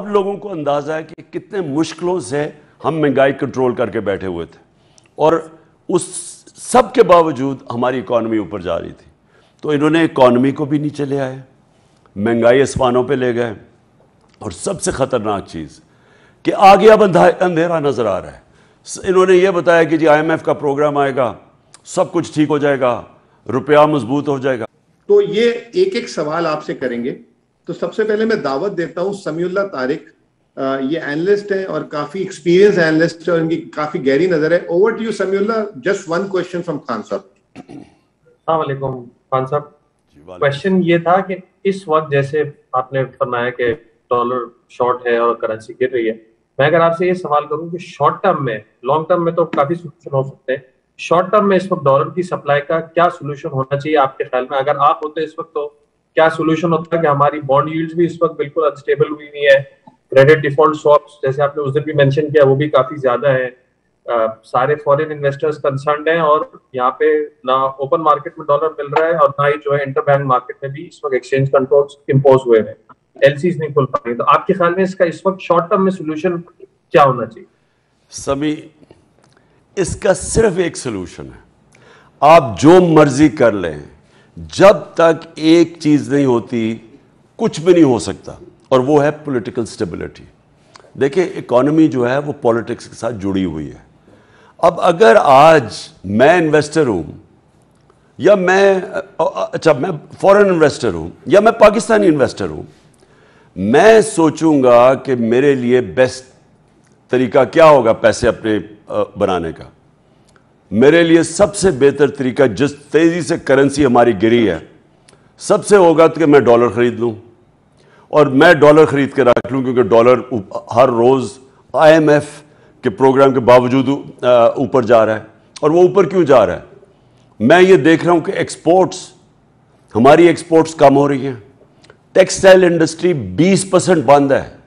अब लोगों को अंदाज़ा है कि कितने मुश्किलों से हम महंगाई कंट्रोल करके बैठे हुए थे और उस सब के बावजूद हमारी इकॉनमी ऊपर जा रही थी तो इन्होंने इकॉनमी को भी नीचे ले आए महंगाई आसमानों पे ले गए और सबसे ख़तरनाक चीज़ कि आगे अब अंधेरा नज़र आ रहा है इन्होंने ये बताया कि जी आईएमएफ का प्रोग्राम आएगा सब कुछ ठीक हो जाएगा रुपया मजबूत हो जाएगा तो ये एक एक सवाल आपसे करेंगे तो सबसे पहले मैं दावत देता हूँ समीउल्ला तारिक ये एनालिस्ट हैं और काफी एक्सपीरियंस एनालिस्ट है और इनकी काफी गहरी नजर है over to you Samiullah just one question from Khan साहब वालेकुम खान साहब क्वेश्चन ये था कि इस वक्त जैसे आपने फरमाया कि डॉलर शॉर्ट है और करेंसी गिर रही है मैं अगर आपसे ये सवाल करूं कि शॉर्ट टर्म में लॉन्ग टर्म में तो काफी सोल्यूशन हो सकते हैं शॉर्ट टर्म में इस वक्त डॉलर की सप्लाई का क्या सोल्यूशन होना चाहिए आपके ख्याल में अगर आप होते इस वक्त तो क्या सोल्यूशन होता है कि हमारी बॉन्ड यूज भी इस वक्त बिल्कुल अनस्टेबल हुई हुई है क्रेडिट डिफॉल्ट स्वॉप्स जैसे आपने उस दिन भी मैंशन किया वो भी काफी ज्यादा है Uh, सारे फॉरेन इन्वेस्टर्स कंसर्न हैं और यहाँ पे ना ओपन मार्केट में डॉलर मिल रहा है और ना ही जो है इंटरबैंक मार्केट में भी इस वक्त एक्सचेंज कंट्रोल्स इम्पोज हुए हैं एलसीज नहीं खुल पा रही तो आपके ख्याल में इसका इस वक्त शॉर्ट टर्म में सोल्यूशन क्या होना चाहिए सभी इसका सिर्फ एक सोल्यूशन है आप जो मर्जी कर लें जब तक एक चीज़ नहीं होती कुछ भी नहीं हो सकता और वो है पॉलिटिकल स्टेबिलिटी देखिए इकोनॉमी जो है वो पॉलिटिक्स के साथ जुड़ी हुई है अब अगर आज मैं इन्वेस्टर हूं या मैं अच्छा मैं फॉरेन इन्वेस्टर हूँ या मैं पाकिस्तानी इन्वेस्टर हूँ मैं सोचूंगा कि मेरे लिए बेस्ट तरीका क्या होगा पैसे अपने बनाने का मेरे लिए सबसे बेहतर तरीका जिस तेज़ी से करेंसी हमारी गिरी है सबसे होगा तो कि मैं डॉलर ख़रीद लूँ और मैं डॉलर ख़रीद के रख लूँ क्योंकि डॉलर हर रोज़ आईएमएफ के प्रोग्राम के बावजूद ऊपर जा रहा है और वो ऊपर क्यों जा रहा है मैं ये देख रहा हूँ कि एक्सपोर्ट्स हमारी एक्सपोर्ट्स कम हो रही हैं टेक्सटाइल इंडस्ट्री 20 परसेंट बंद है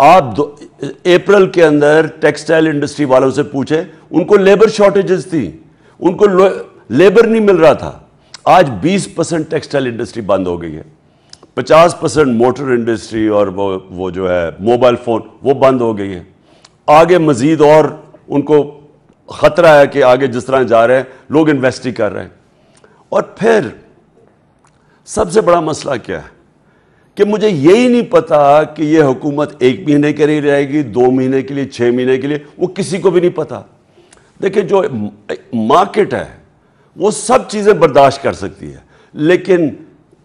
आप अप्रैल के अंदर टेक्सटाइल इंडस्ट्री वालों से पूछे उनको लेबर शॉर्टेजेस थी उनको लेबर नहीं मिल रहा था आज 20 परसेंट टेक्सटाइल इंडस्ट्री बंद हो गई है 50 परसेंट मोटर इंडस्ट्री और वो वो जो है मोबाइल फ़ोन वो बंद हो गई है आगे मज़ीद और उनको ख़तरा है कि आगे जिस तरह जा रहे हैं लोग इन्वेस्ट ही कर रहे हैं और फिर सबसे बड़ा मसला क्या है कि मुझे यही नहीं पता कि यह हुकूमत एक महीने के लिए रहेगी दो महीने के लिए छः महीने के लिए वो किसी को भी नहीं पता देखिए जो मार्केट है वो सब चीज़ें बर्दाश्त कर सकती है लेकिन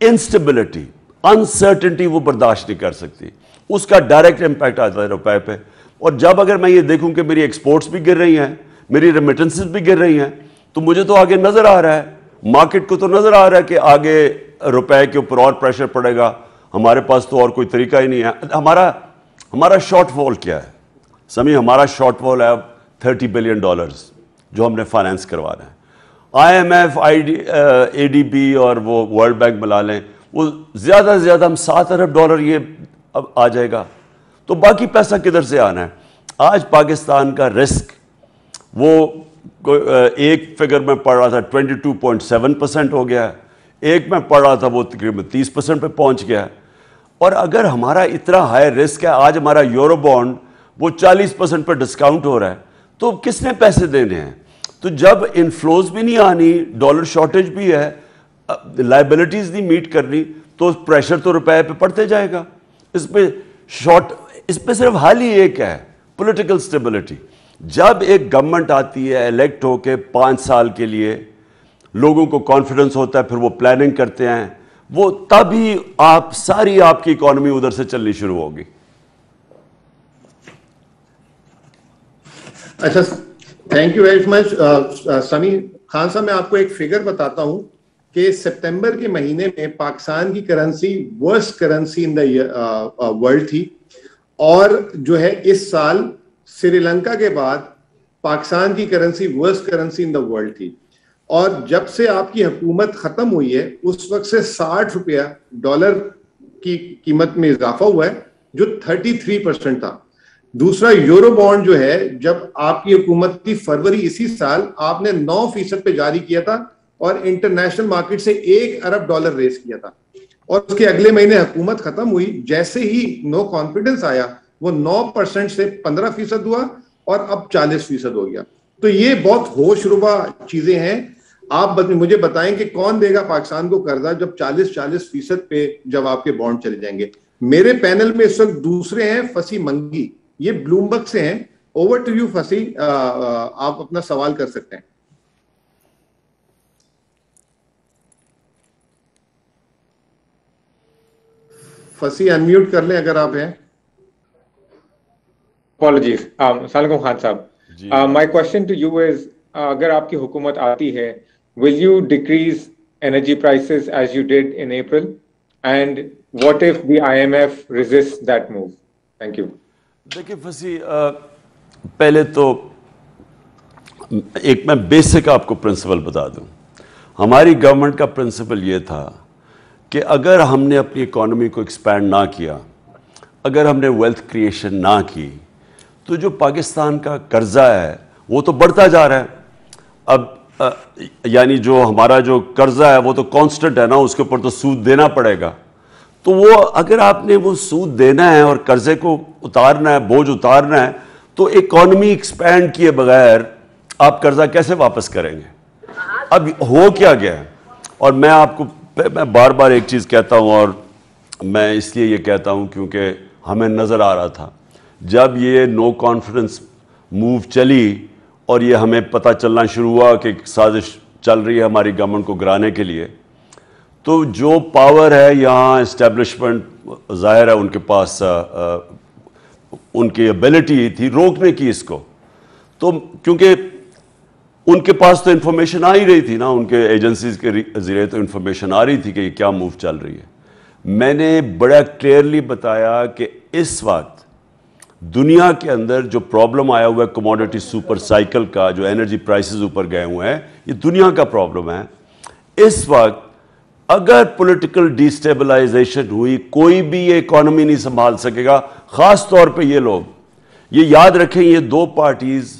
इंस्टेबिलिटी अनसर्टेनिटी वो बर्दाश्त नहीं कर सकती उसका डायरेक्ट इम्पैक्ट आता है रुपए पे और जब अगर मैं ये देखूं कि मेरी एक्सपोर्ट्स भी गिर रही हैं मेरी रेमिटेंसेस भी गिर रही हैं तो मुझे तो आगे नज़र आ रहा है मार्केट को तो नज़र आ रहा है कि आगे रुपए के ऊपर और प्रेशर पड़ेगा हमारे पास तो और कोई तरीका ही नहीं है हमारा हमारा शॉर्ट फॉल क्या है समी हमारा शॉर्ट फॉल है थर्टी बिलियन डॉलर्स जो हमने फाइनेंस करवाना है आईएमएफ डी एडीबी और वो वर्ल्ड बैंक मिला लें वो ज़्यादा से ज़्यादा हम सात अरब डॉलर ये अब आ जाएगा तो बाकी पैसा किधर से आना है आज पाकिस्तान का रिस्क वो एक फिगर में पड़ रहा था 22.7 परसेंट हो गया है एक में पड़ रहा था वो तकरीबन 30 परसेंट पर पहुंच गया है और अगर हमारा इतना हाई रिस्क है आज हमारा यूरो बॉन्ड वो 40 परसेंट पर डिस्काउंट हो रहा है तो किसने पैसे देने हैं तो जब इनफ्लोज भी नहीं आनी डॉलर शॉर्टेज भी है लाइबिलिटीज़ नहीं मीट करनी तो प्रेशर तो रुपए पे पड़ते जाएगा इस पर शॉर्ट इस पर सिर्फ हाल ही एक है पोलिटिकल स्टेबिलिटी जब एक गवर्नमेंट आती है इलेक्ट होके पाँच साल के लिए लोगों को कॉन्फिडेंस होता है फिर वो प्लानिंग करते हैं वो तभी आप सारी आपकी इकोनॉमी उधर से चलनी शुरू होगी अच्छा थैंक यू वेरी मच समी खान साहब मैं आपको एक फिगर बताता हूं कि सितंबर के महीने में पाकिस्तान की currency worst currency in the world थी और जो है इस साल श्रीलंका के बाद पाकिस्तान की currency worst currency in the world थी और जब से आपकी हुकूमत ख़त्म हुई है उस वक्त से साठ रुपया डॉलर की कीमत में इजाफा हुआ है जो थर्टी थ्री परसेंट था दूसरा यूरो बॉन्ड जो है जब आपकी हुकूमत थी फरवरी इसी साल आपने नौ फीसद पे जारी किया था और इंटरनेशनल मार्केट से एक अरब डॉलर रेस किया था और उसके अगले महीने हुकूमत खत्म हुई जैसे ही नो कॉन्फिडेंस आया वो नौ परसेंट से पंद्रह फीसद हुआ और अब चालीस फीसद हो गया तो ये बहुत होशरुबा चीजें हैं आप मुझे बताएं कि कौन देगा पाकिस्तान को कर्जा जब 40-40 फीसद पे जब आपके बॉन्ड चले जाएंगे मेरे पैनल में इस वक्त दूसरे हैं फसी मंगी ये ब्लूमबर्ग से हैं ओवर टू यू फसी आ, आप अपना सवाल कर सकते हैं फसी अनम्यूट कर लें अगर आप हैं अपॉलॉजीज सलाम um, खान साहब my question to you is अगर आपकी हुकूमत आती है will you decrease energy prices as you did in April? And what if the IMF resists that move? Thank you. देखिए फसी पहले तो एक मैं बेसिक आपको प्रिंसिपल बता दूं हमारी गवर्नमेंट का प्रिंसिपल ये था कि अगर हमने अपनी इकोनॉमी को एक्सपैंड ना किया अगर हमने वेल्थ क्रिएशन ना की तो जो पाकिस्तान का कर्ज़ा है वो तो बढ़ता जा रहा है अब यानी जो हमारा जो कर्ज़ा है वो तो कांस्टेंट है ना उसके ऊपर तो सूद देना पड़ेगा तो वो अगर आपने वो सूद देना है और कर्ज़े को उतारना है बोझ उतारना है तो इकॉनमी एक्सपैंड किए बगैर आप कर्ज़ा कैसे वापस करेंगे अब हो क्या गया है और मैं आपको मैं बार बार एक चीज़ कहता हूँ और मैं इसलिए ये कहता हूँ क्योंकि हमें नज़र आ रहा था जब ये नो कॉन्फिडेंस मूव चली और ये हमें पता चलना शुरू हुआ कि साजिश चल रही है हमारी गवर्नमेंट को गिराने के लिए तो जो पावर है यहाँ इस्टेब्लिशमेंट ज़ाहिर है उनके पास आ, आ, उनकी एबिलिटी थी रोकने की इसको तो क्योंकि उनके पास तो इन्फॉर्मेशन आ ही रही थी ना उनके एजेंसीज के ज़रिए तो इन्फॉर्मेशन आ रही थी कि क्या मूव चल रही है मैंने बड़ा क्लियरली बताया कि इस वक्त दुनिया के अंदर जो प्रॉब्लम आया हुआ है कमोडिटी सुपर साइकिल का जो एनर्जी प्राइसेस ऊपर गए हुए हैं ये दुनिया का प्रॉब्लम है इस वक्त अगर पॉलिटिकल डिस्टेबलाइजेशन हुई कोई भी ये इकोनॉमी नहीं संभाल सकेगा ख़ास तौर पे ये लोग ये याद रखें ये दो पार्टीज़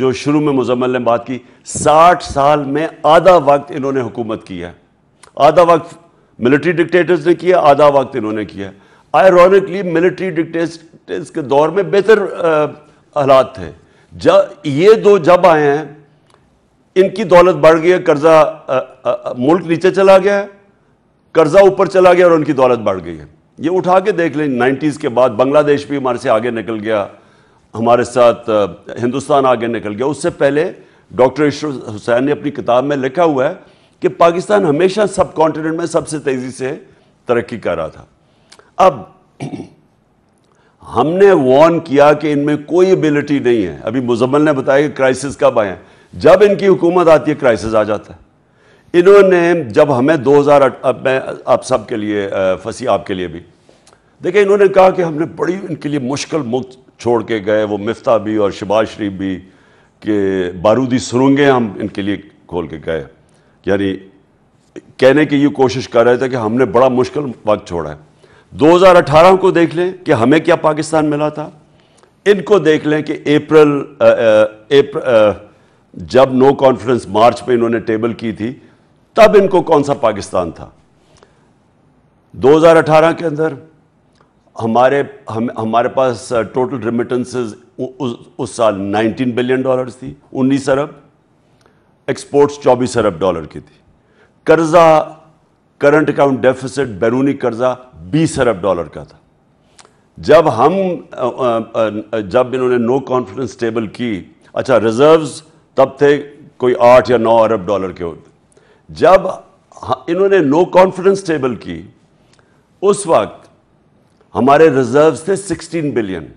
जो शुरू में मुजम्मल ने बात की साठ साल में आधा वक्त इन्होंने हुकूमत की है आधा वक्त मिलिट्री डिक्टेटर्स ने किया आधा वक्त इन्होंने किया आयरोनिकली मिलिट्री डिक्टेटर्स के दौर में बेहतर हालात थे जब ये दो जब आए हैं इनकी दौलत बढ़ गई है कर्जा मुल्क नीचे चला गया है कर्जा ऊपर चला गया और उनकी दौलत बढ़ गई है ये उठा के देख लें नाइन्टीज़ के बाद बांग्लादेश भी हमारे से आगे निकल गया हमारे साथ हिंदुस्तान आगे निकल गया उससे पहले डॉक्टर ईश्वर हुसैन ने अपनी किताब में लिखा हुआ है कि पाकिस्तान हमेशा सब कॉन्टिनेंट में सबसे तेज़ी से तरक्की कर रहा था अब हमने वॉर्न किया कि इनमें कोई एबिलिटी नहीं है अभी मुजम्मल ने बताया कि क्राइसिस कब आए जब इनकी हुकूमत आती है क्राइसिस आ जाता है इन्होंने जब हमें 2008 अब मैं आप सब के लिए फंसी आपके लिए भी देखिए इन्होंने कहा कि हमने बड़ी इनके लिए मुश्किल मुक्त छोड़ के गए वो मिफ्ता भी और शबाज शरीफ भी के बारूदी सुरंगे हम इनके लिए खोल के गए यानी कहने की ये कोशिश कर रहे थे कि हमने बड़ा मुश्किल वक्त छोड़ा है 2018 को देख लें कि हमें क्या पाकिस्तान मिला था इनको देख लें कि अप्रैल जब नो कॉन्फ्रेंस मार्च में इन्होंने टेबल की थी तब इनको कौन सा पाकिस्तान था 2018 के अंदर हमारे हम हमारे पास टोटल रिमिटेंसेस उस साल 19 बिलियन डॉलर्स थी 19 अरब एक्सपोर्ट्स 24 अरब डॉलर की थी कर्जा करंट अकाउंट डेफिसिट बैरूनी कर्जा 20 अरब डॉलर का था जब हम जब इन्होंने नो कॉन्फिडेंस टेबल की अच्छा रिजर्व्स तब थे कोई आठ या नौ अरब डॉलर के होते जब इन्होंने नो कॉन्फिडेंस टेबल की उस वक्त हमारे रिजर्व्स थे 16 बिलियन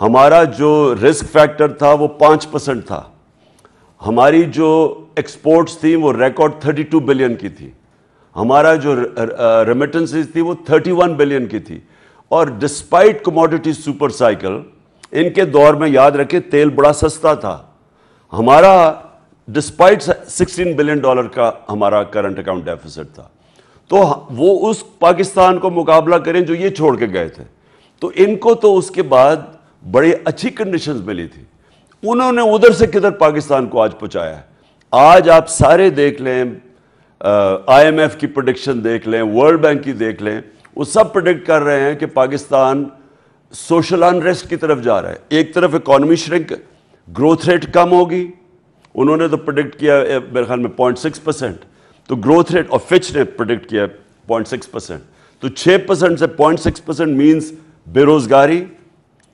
हमारा जो रिस्क फैक्टर था वो पांच परसेंट था हमारी जो एक्सपोर्ट्स थी वो रिकॉर्ड 32 बिलियन की थी हमारा जो रेमिटेंसेज थी वो 31 बिलियन की थी और डिस्पाइट कमोडिटी सुपर साइकिल इनके दौर में याद रखें तेल बड़ा सस्ता था हमारा डिस्पाइट 16 बिलियन डॉलर का हमारा करंट अकाउंट डेफिसिट था तो वो उस पाकिस्तान को मुकाबला करें जो ये छोड़ के गए थे तो इनको तो उसके बाद बड़ी अच्छी कंडीशन मिली थी उन्होंने उधर से किधर पाकिस्तान को आज पहुँचाया आज आप सारे देख लें आईएमएफ की प्रोडिक्शन देख लें वर्ल्ड बैंक की देख लें वो सब प्रोडिक्ट कर रहे हैं कि पाकिस्तान सोशल अनरेस्ट की तरफ जा रहा है एक तरफ इकॉनमी श्रिंक ग्रोथ रेट कम होगी उन्होंने तो प्रोडिक्ट किया मेरे ख्याल में पॉइंट सिक्स परसेंट तो ग्रोथ रेट और फिच ने प्रोडिक्ट किया पॉइंट सिक्स परसेंट तो छः परसेंट से पॉइंट सिक्स परसेंट मीन्स बेरोज़गारी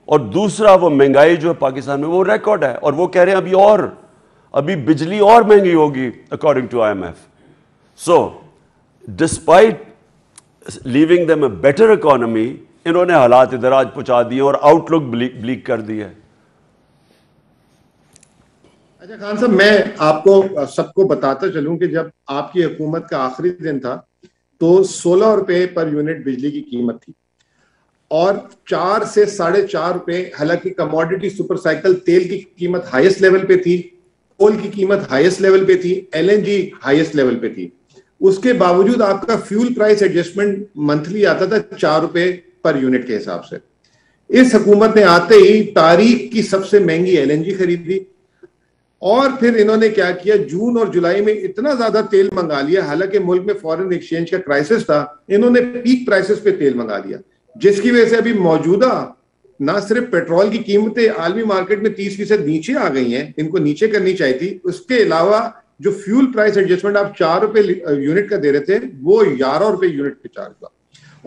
और दूसरा वो महंगाई जो है पाकिस्तान में वो रिकॉर्ड है और वो कह रहे हैं अभी और अभी बिजली और महंगी होगी according to IMF so despite leaving दम ए बेटर economy, इन्होंने हालात आज पहुंचा दिए और आउटलुक ब्लीक, ब्लीक कर दी है अच्छा खान साहब मैं आपको सबको बताता चलूं कि जब आपकी हुकूमत का आखिरी दिन था तो सोलह रुपए पर यूनिट बिजली की कीमत थी और चार से साढ़े चार रुपए हालांकि कमोडिटी सुपर साइकिल तेल की कीमत हाईएस्ट लेवल पे थी कोल की कीमत हाईएस्ट लेवल पे थी एलएनजी हाईएस्ट लेवल पे थी उसके बावजूद आपका फ्यूल प्राइस एडजस्टमेंट मंथली आता था चार रुपए पर यूनिट के हिसाब से इस हुकूमत ने आते ही तारीख की सबसे महंगी एलएनजी खरीदी और फिर इन्होंने क्या किया जून और जुलाई में इतना ज्यादा तेल मंगा लिया हालांकि मुल्क में फॉरेन एक्सचेंज का क्राइसिस था इन्होंने पीक प्राइसेस पे तेल मंगा लिया जिसकी वजह से अभी मौजूदा ना सिर्फ पेट्रोल की कीमतें आलमी मार्केट में तीस फीसद नीचे आ गई हैं इनको नीचे करनी चाहिए थी उसके अलावा जो फ्यूल प्राइस एडजस्टमेंट आप चार रुपए यूनिट का दे रहे थे वो ग्यारह रुपए यूनिट पे चार्ज हुआ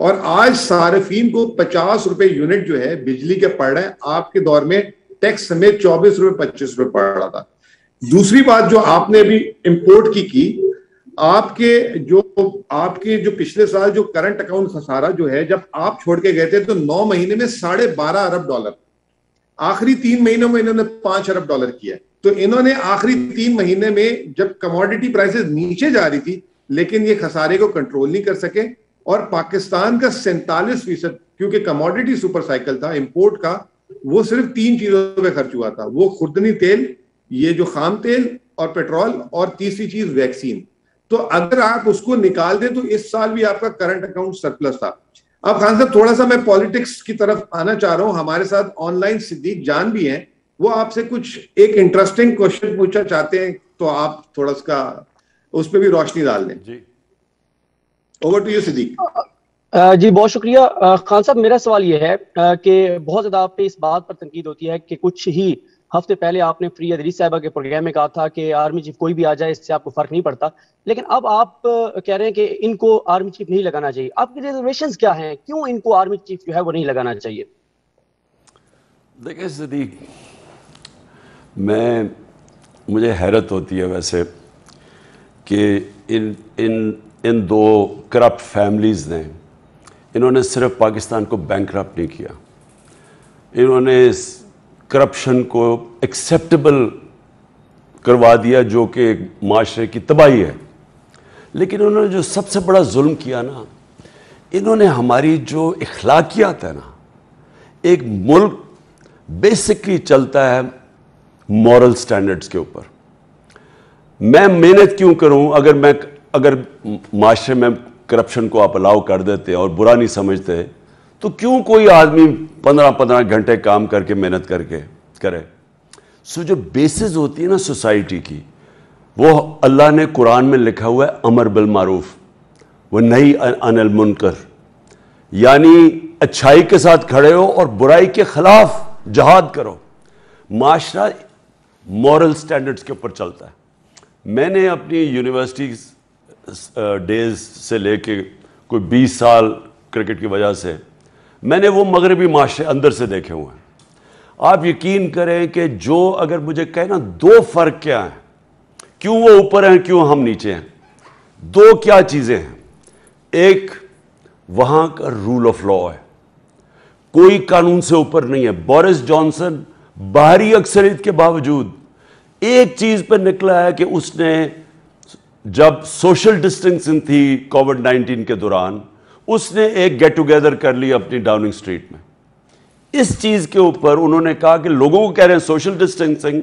और आज सार्फीन को पचास रुपए यूनिट जो है बिजली के पड़ रहे हैं आपके दौर में टैक्स समेत चौबीस रुपए पच्चीस रुपए पड़ रहा था दूसरी बात जो आपने अभी इंपोर्ट की की आपके जो आपके जो पिछले साल जो करंट अकाउंट खसारा जो है जब आप छोड़ के गए थे तो नौ महीने में साढ़े बारह अरब डॉलर आखिरी तीन महीनों में इन्होंने पांच अरब डॉलर किया है तो इन्होंने आखिरी तीन महीने में जब कमोडिटी प्राइसेस नीचे जा रही थी लेकिन ये खसारे को कंट्रोल नहीं कर सके और पाकिस्तान का सैंतालीस फीसद क्योंकि कमोडिटी सुपर साइकिल था इम्पोर्ट का वो सिर्फ तीन चीजों पे खर्च हुआ था वो खुर्दनी तेल ये जो खाम तेल और पेट्रोल और तीसरी चीज वैक्सीन तो अगर आप उसको निकाल दें तो इस साल भी आपका करंट अकाउंट सरप्लस था अब खान साहब थोड़ा सा मैं पॉलिटिक्स की तरफ आना चाह रहा हूं हमारे साथ ऑनलाइन सिद्दीक जान भी हैं वो आपसे कुछ एक इंटरेस्टिंग क्वेश्चन पूछना चाहते हैं तो आप थोड़ा उसका उस पर भी रोशनी डाल दें जी over to you Siddique ji बहुत शुक्रिया खान साहब मेरा सवाल यह है कि बहुत ज़्यादा आप पे इस बात पर तनकीद होती है कि कुछ ही हफ्ते पहले आपने फ्री अदरी साहबा के प्रोग्राम में कहा था कि आर्मी चीफ कोई भी आ जाए इससे आपको फर्क नहीं पड़ता लेकिन अब आप कह रहे हैं कि इनको आर्मी चीफ नहीं लगाना चाहिए आपकी रिजर्वेशन क्या हैं क्यों इनको आर्मी चीफ जो है वो नहीं लगाना चाहिए देखिए सदीक मैं मुझे हैरत होती है वैसे कि इन इन इन दो करप्ट फैमिलीज़ ने इन्होंने सिर्फ पाकिस्तान को बैंक नहीं किया इन्होंने करप्शन को एक्सेप्टेबल करवा दिया जो कि एक माशरे की तबाही है लेकिन उन्होंने जो सबसे बड़ा जुल्म किया ना इन्होंने हमारी जो इखलाकियात है ना एक मुल्क बेसिकली चलता है मॉरल स्टैंडर्ड्स के ऊपर मैं मेहनत क्यों करूं अगर मैं अगर माशरे में करप्शन को आप अलाउ कर देते और बुरा नहीं समझते तो क्यों कोई आदमी पंद्रह पंद्रह घंटे काम करके मेहनत करके करे सो जो बेसिस होती है ना सोसाइटी की वो अल्लाह ने कुरान में लिखा हुआ है अमर बिल मारूफ वह नई अनिल मुनकर यानी अच्छाई के साथ खड़े हो और बुराई के खिलाफ जहाद करो माशरा मॉरल स्टैंडर्ड्स के ऊपर चलता है मैंने अपनी यूनिवर्सिटी डेज uh, से लेके कोई 20 साल क्रिकेट की वजह से मैंने वो मगरबी माशरे अंदर से देखे हुए हैं आप यकीन करें कि जो अगर मुझे कहे ना दो फ़र्क क्या है क्यों वो ऊपर हैं क्यों हम नीचे हैं दो क्या चीज़ें हैं एक वहां का रूल ऑफ लॉ है कोई कानून से ऊपर नहीं है बोरिस जॉनसन बाहरी अक्सरियत के बावजूद एक चीज़ पर निकला है कि उसने जब सोशल डिस्टेंसिंग थी कोविड 19 के दौरान उसने एक गेट टुगेदर कर ली अपनी डाउनिंग स्ट्रीट में इस चीज़ के ऊपर उन्होंने कहा कि लोगों को कह रहे हैं सोशल डिस्टेंसिंग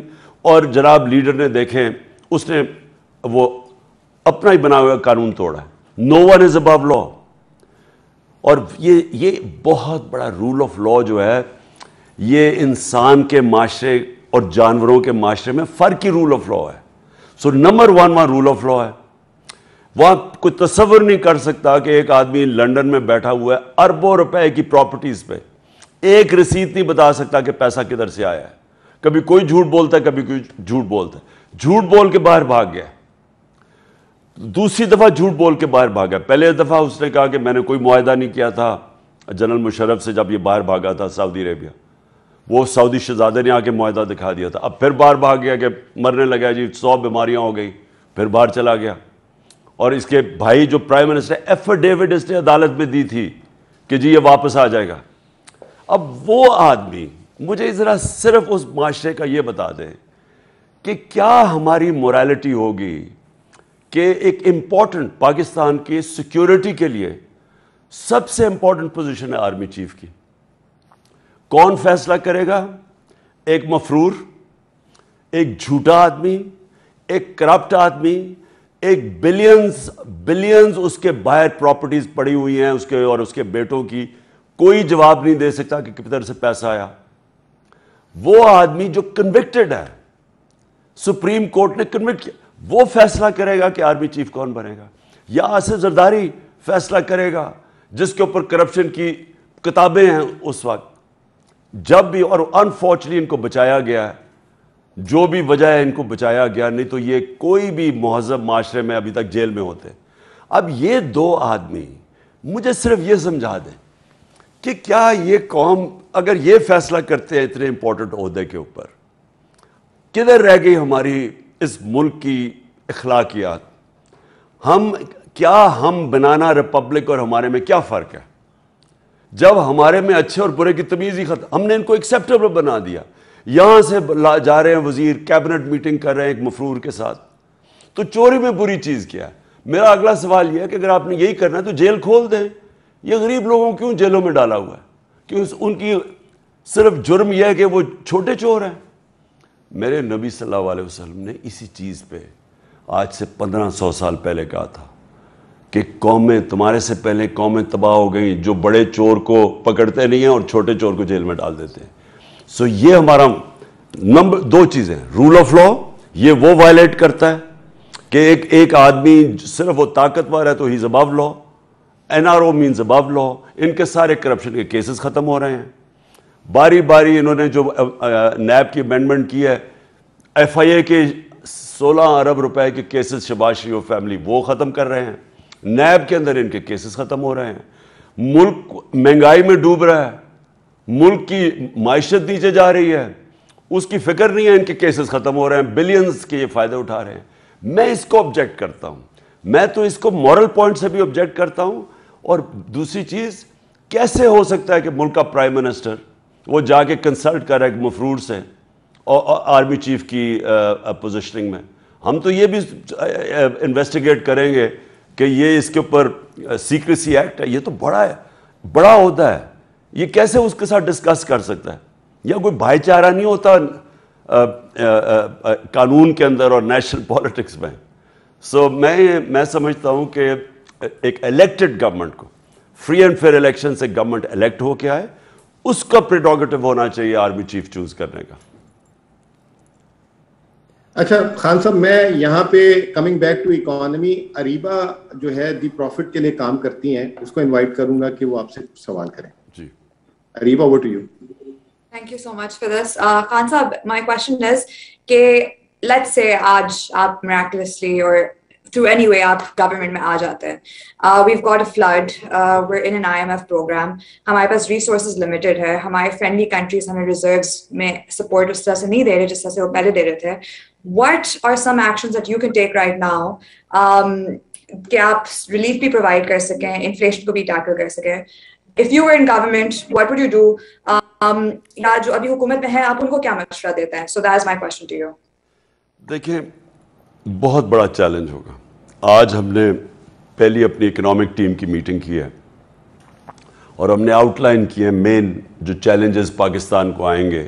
और जनाब लीडर ने देखें उसने वो अपना ही बना हुआ कानून तोड़ा no one is above law और ये ये बहुत बड़ा रूल ऑफ लॉ जो है ये इंसान के माशरे और जानवरों के माशरे में फ़र्क ही रूल ऑफ लॉ है सो नंबर वन वहां रूल ऑफ लॉ है वह कोई तस्वर नहीं कर सकता कि एक आदमी लंदन में बैठा हुआ है अरबों रुपए की प्रॉपर्टीज़ पे एक रसीद नहीं बता सकता कि पैसा किधर से आया है कभी कोई झूठ बोलता है कभी कोई झूठ बोलता है झूठ बोल के बाहर भाग गया दूसरी दफ़ा झूठ बोल के बाहर भागा पहले दफ़ा उसने कहा कि मैंने कोई मुआदा नहीं किया था जनरल मुशरफ से जब ये बाहर भागा था सऊदी अरेबिया वो सऊदी शहजादे ने आके माहा दिखा दिया था अब फिर बाहर भाग गया कि मरने लगा जी सौ बीमारियां हो गई फिर बाहर चला गया और इसके भाई जो प्राइम मिनिस्टर एफिडेविट इसने अदालत में दी थी कि जी ये वापस आ जाएगा अब वो आदमी मुझे ज़रा सिर्फ उस माशरे का ये बता दें कि क्या हमारी मोरालिटी होगी कि एक इम्पॉर्टेंट पाकिस्तान की सिक्योरिटी के लिए सबसे इम्पॉर्टेंट पोजीशन है आर्मी चीफ की कौन फैसला करेगा एक मफरूर एक झूठा आदमी एक करप्ट आदमी एक बिलियंस बिलियंस उसके बाहर प्रॉपर्टीज पड़ी हुई हैं उसके और उसके बेटों की कोई जवाब नहीं दे सकता कि किधर से पैसा आया वो आदमी जो कन्विक्टेड है सुप्रीम कोर्ट ने कन्विक्ट किया वो फैसला करेगा कि आर्मी चीफ कौन बनेगा या आसिफ जरदारी फैसला करेगा जिसके ऊपर करप्शन की किताबें हैं उस वक्त जब भी और अनफॉर्चुनेटली इनको बचाया गया है जो भी वजह है इनको बचाया गया नहीं तो ये कोई भी महजब माशरे में अभी तक जेल में होते अब ये दो आदमी मुझे सिर्फ ये समझा दें कि क्या ये कौम अगर ये फैसला करते हैं इतने इंपॉर्टेंट अहदे के ऊपर किधर रह गई हमारी इस मुल्क की अखलाकियात हम क्या हम बनाना रिपब्लिक और हमारे में क्या फ़र्क है जब हमारे में अच्छे और बुरे की तमीज़ ही खत्म हमने इनको एक्सेप्टेबल बना दिया यहां से जा रहे हैं वजीर कैबिनेट मीटिंग कर रहे हैं एक मफरूर के साथ तो चोरी में बुरी चीज़ क्या है मेरा अगला सवाल यह है कि अगर आपने यही करना है तो जेल खोल दें ये गरीब लोगों क्यों जेलों में डाला हुआ है क्यों उनकी सिर्फ जुर्म यह है कि वो छोटे चोर हैं मेरे नबी सल्लल्लाहु अलैहि वसल्लम ने इसी चीज़ पे आज से पंद्रह सौ साल पहले कहा था कि कौमें तुम्हारे से पहले कौमें तबाह हो गई जो बड़े चोर को पकड़ते नहीं हैं और छोटे चोर को जेल में डाल देते हैं सो so, ये हमारा नंबर दो चीज़ें रूल ऑफ लॉ ये वो वायलेट करता है कि एक एक आदमी सिर्फ वो ताकतवर है तो ही जबाव law N R O mean above law इनके सारे करप्शन के केसेस ख़त्म हो रहे हैं बारी बारी इन्होंने जो नैब की अमेंडमेंट की है एफ आई ए के सोलह अरब रुपए के केसेस शबाज शरीफ फैमिली वो ख़त्म कर रहे हैं नैब के अंदर इनके केसेस ख़त्म हो रहे हैं मुल्क महंगाई में डूब रहा है मुल्क की मीशत नीचे जा रही है उसकी फिक्र नहीं है इनके केसेस ख़त्म हो रहे हैं बिलियंस के ये फ़ायदे उठा रहे हैं मैं इसको ऑब्जेक्ट करता हूँ मैं तो इसको मॉरल पॉइंट से भी ऑब्जेक्ट करता हूँ और दूसरी चीज़ कैसे हो सकता है कि मुल्क का प्राइम मिनिस्टर वो जाके कंसल्ट कर है मफरूर से और आर्मी चीफ की पोजिशनिंग में हम तो ये भी इन्वेस्टिगेट करेंगे कि ये इसके ऊपर सीक्रेसी एक्ट है ये तो बड़ा है बड़ा होता है ये कैसे उसके साथ डिस्कस कर सकता है या कोई भाईचारा नहीं होता आ, आ, आ, कानून के अंदर और नेशनल पॉलिटिक्स में सो so, मैं मैं समझता हूँ कि एक इलेक्टेड गवर्नमेंट को फ्री एंड फेयर इलेक्शन से गवर्नमेंट इलेक्ट हो के आए उसका प्रिडोगेटिव होना चाहिए आर्मी चीफ चूज करने का अच्छा खान साहब मैं यहाँ पे coming back to economy Areeba जो है दी प्रॉफिट के लिए काम करती हैं उसको इनवाइट करूंगा कि वो आपसे सवाल करें Ariba, over to you. Thank you so much for this. Uh, Khan my question is, ke, let's say aaj aap miraculously or through any way aap government mein aa jate Uh, we've got a flood. Uh, we're in an IMF program. hamai pass resources limited है. हमारे friendly countries हमें reserves में support us. तरह से नहीं दे रहे जिस तरह से वो पहले दे रहे What are some actions that you can take right now um, कि आप relief भी provide कर सकें, inflation को भी tackle कर if you in government what would you do या जो अभी हुकूमत में है आप उनको क्या मशवरा देते हैं so that is my question to you देखिए बहुत बड़ा चैलेंज होगा आज हमने पहली अपनी इकोनॉमिक टीम की मीटिंग की है और हमने आउटलाइन किए मेन जो चैलेंजेस पाकिस्तान को आएंगे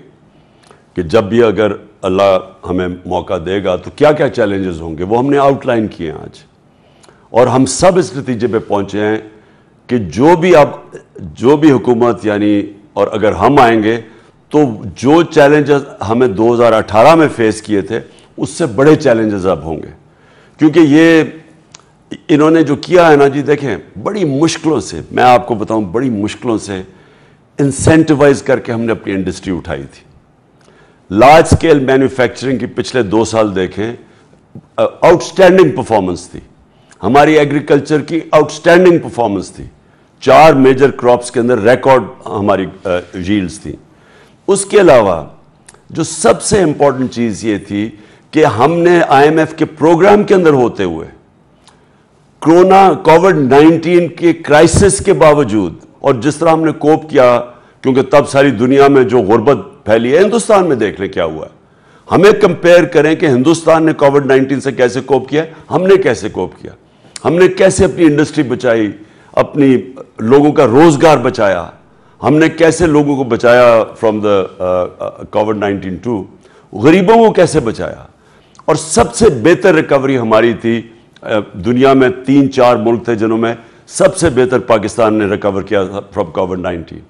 कि जब भी अगर अल्लाह हमें मौका देगा तो क्या क्या चैलेंजेस होंगे वो हमने आउटलाइन किए आज और हम सब इस नतीजे पे पहुंचे हैं कि जो भी आप जो भी हुकूमत यानी और अगर हम आएंगे तो जो चैलेंजेस हमें 2018 में फेस किए थे उससे बड़े चैलेंजेस अब होंगे क्योंकि ये इन्होंने जो किया है ना जी देखें बड़ी मुश्किलों से मैं आपको बताऊं बड़ी मुश्किलों से इंसेंटिवाइज करके हमने अपनी इंडस्ट्री उठाई थी लार्ज स्केल मैन्युफैक्चरिंग की पिछले दो साल देखें आउटस्टैंडिंग परफॉर्मेंस थी हमारी एग्रीकल्चर की आउटस्टैंडिंग परफॉर्मेंस थी चार मेजर क्रॉप्स के अंदर रिकॉर्ड हमारी यील्ड्स थी उसके अलावा जो सबसे इंपॉर्टेंट चीज़ ये थी कि हमने आईएमएफ के प्रोग्राम के अंदर होते हुए कोरोना कोविड 19 के क्राइसिस के बावजूद और जिस तरह हमने कोप किया क्योंकि तब सारी दुनिया में जो गुर्बत फैली है हिंदुस्तान में देख लें क्या हुआ हमें कंपेयर करें कि हिंदुस्तान ने कोविड 19 से कैसे कोप किया हमने कैसे कोप किया हमने कैसे अपनी इंडस्ट्री बचाई अपनी लोगों का रोज़गार बचाया हमने कैसे लोगों को बचाया फ्रॉम द कोविड नाइन्टीन टू गरीबों को कैसे बचाया और सबसे बेहतर रिकवरी हमारी थी uh, दुनिया में तीन चार मुल्क थे जिन्होंने सबसे बेहतर पाकिस्तान ने रिकवर किया था फ्रॉम कोविड नाइन्टीन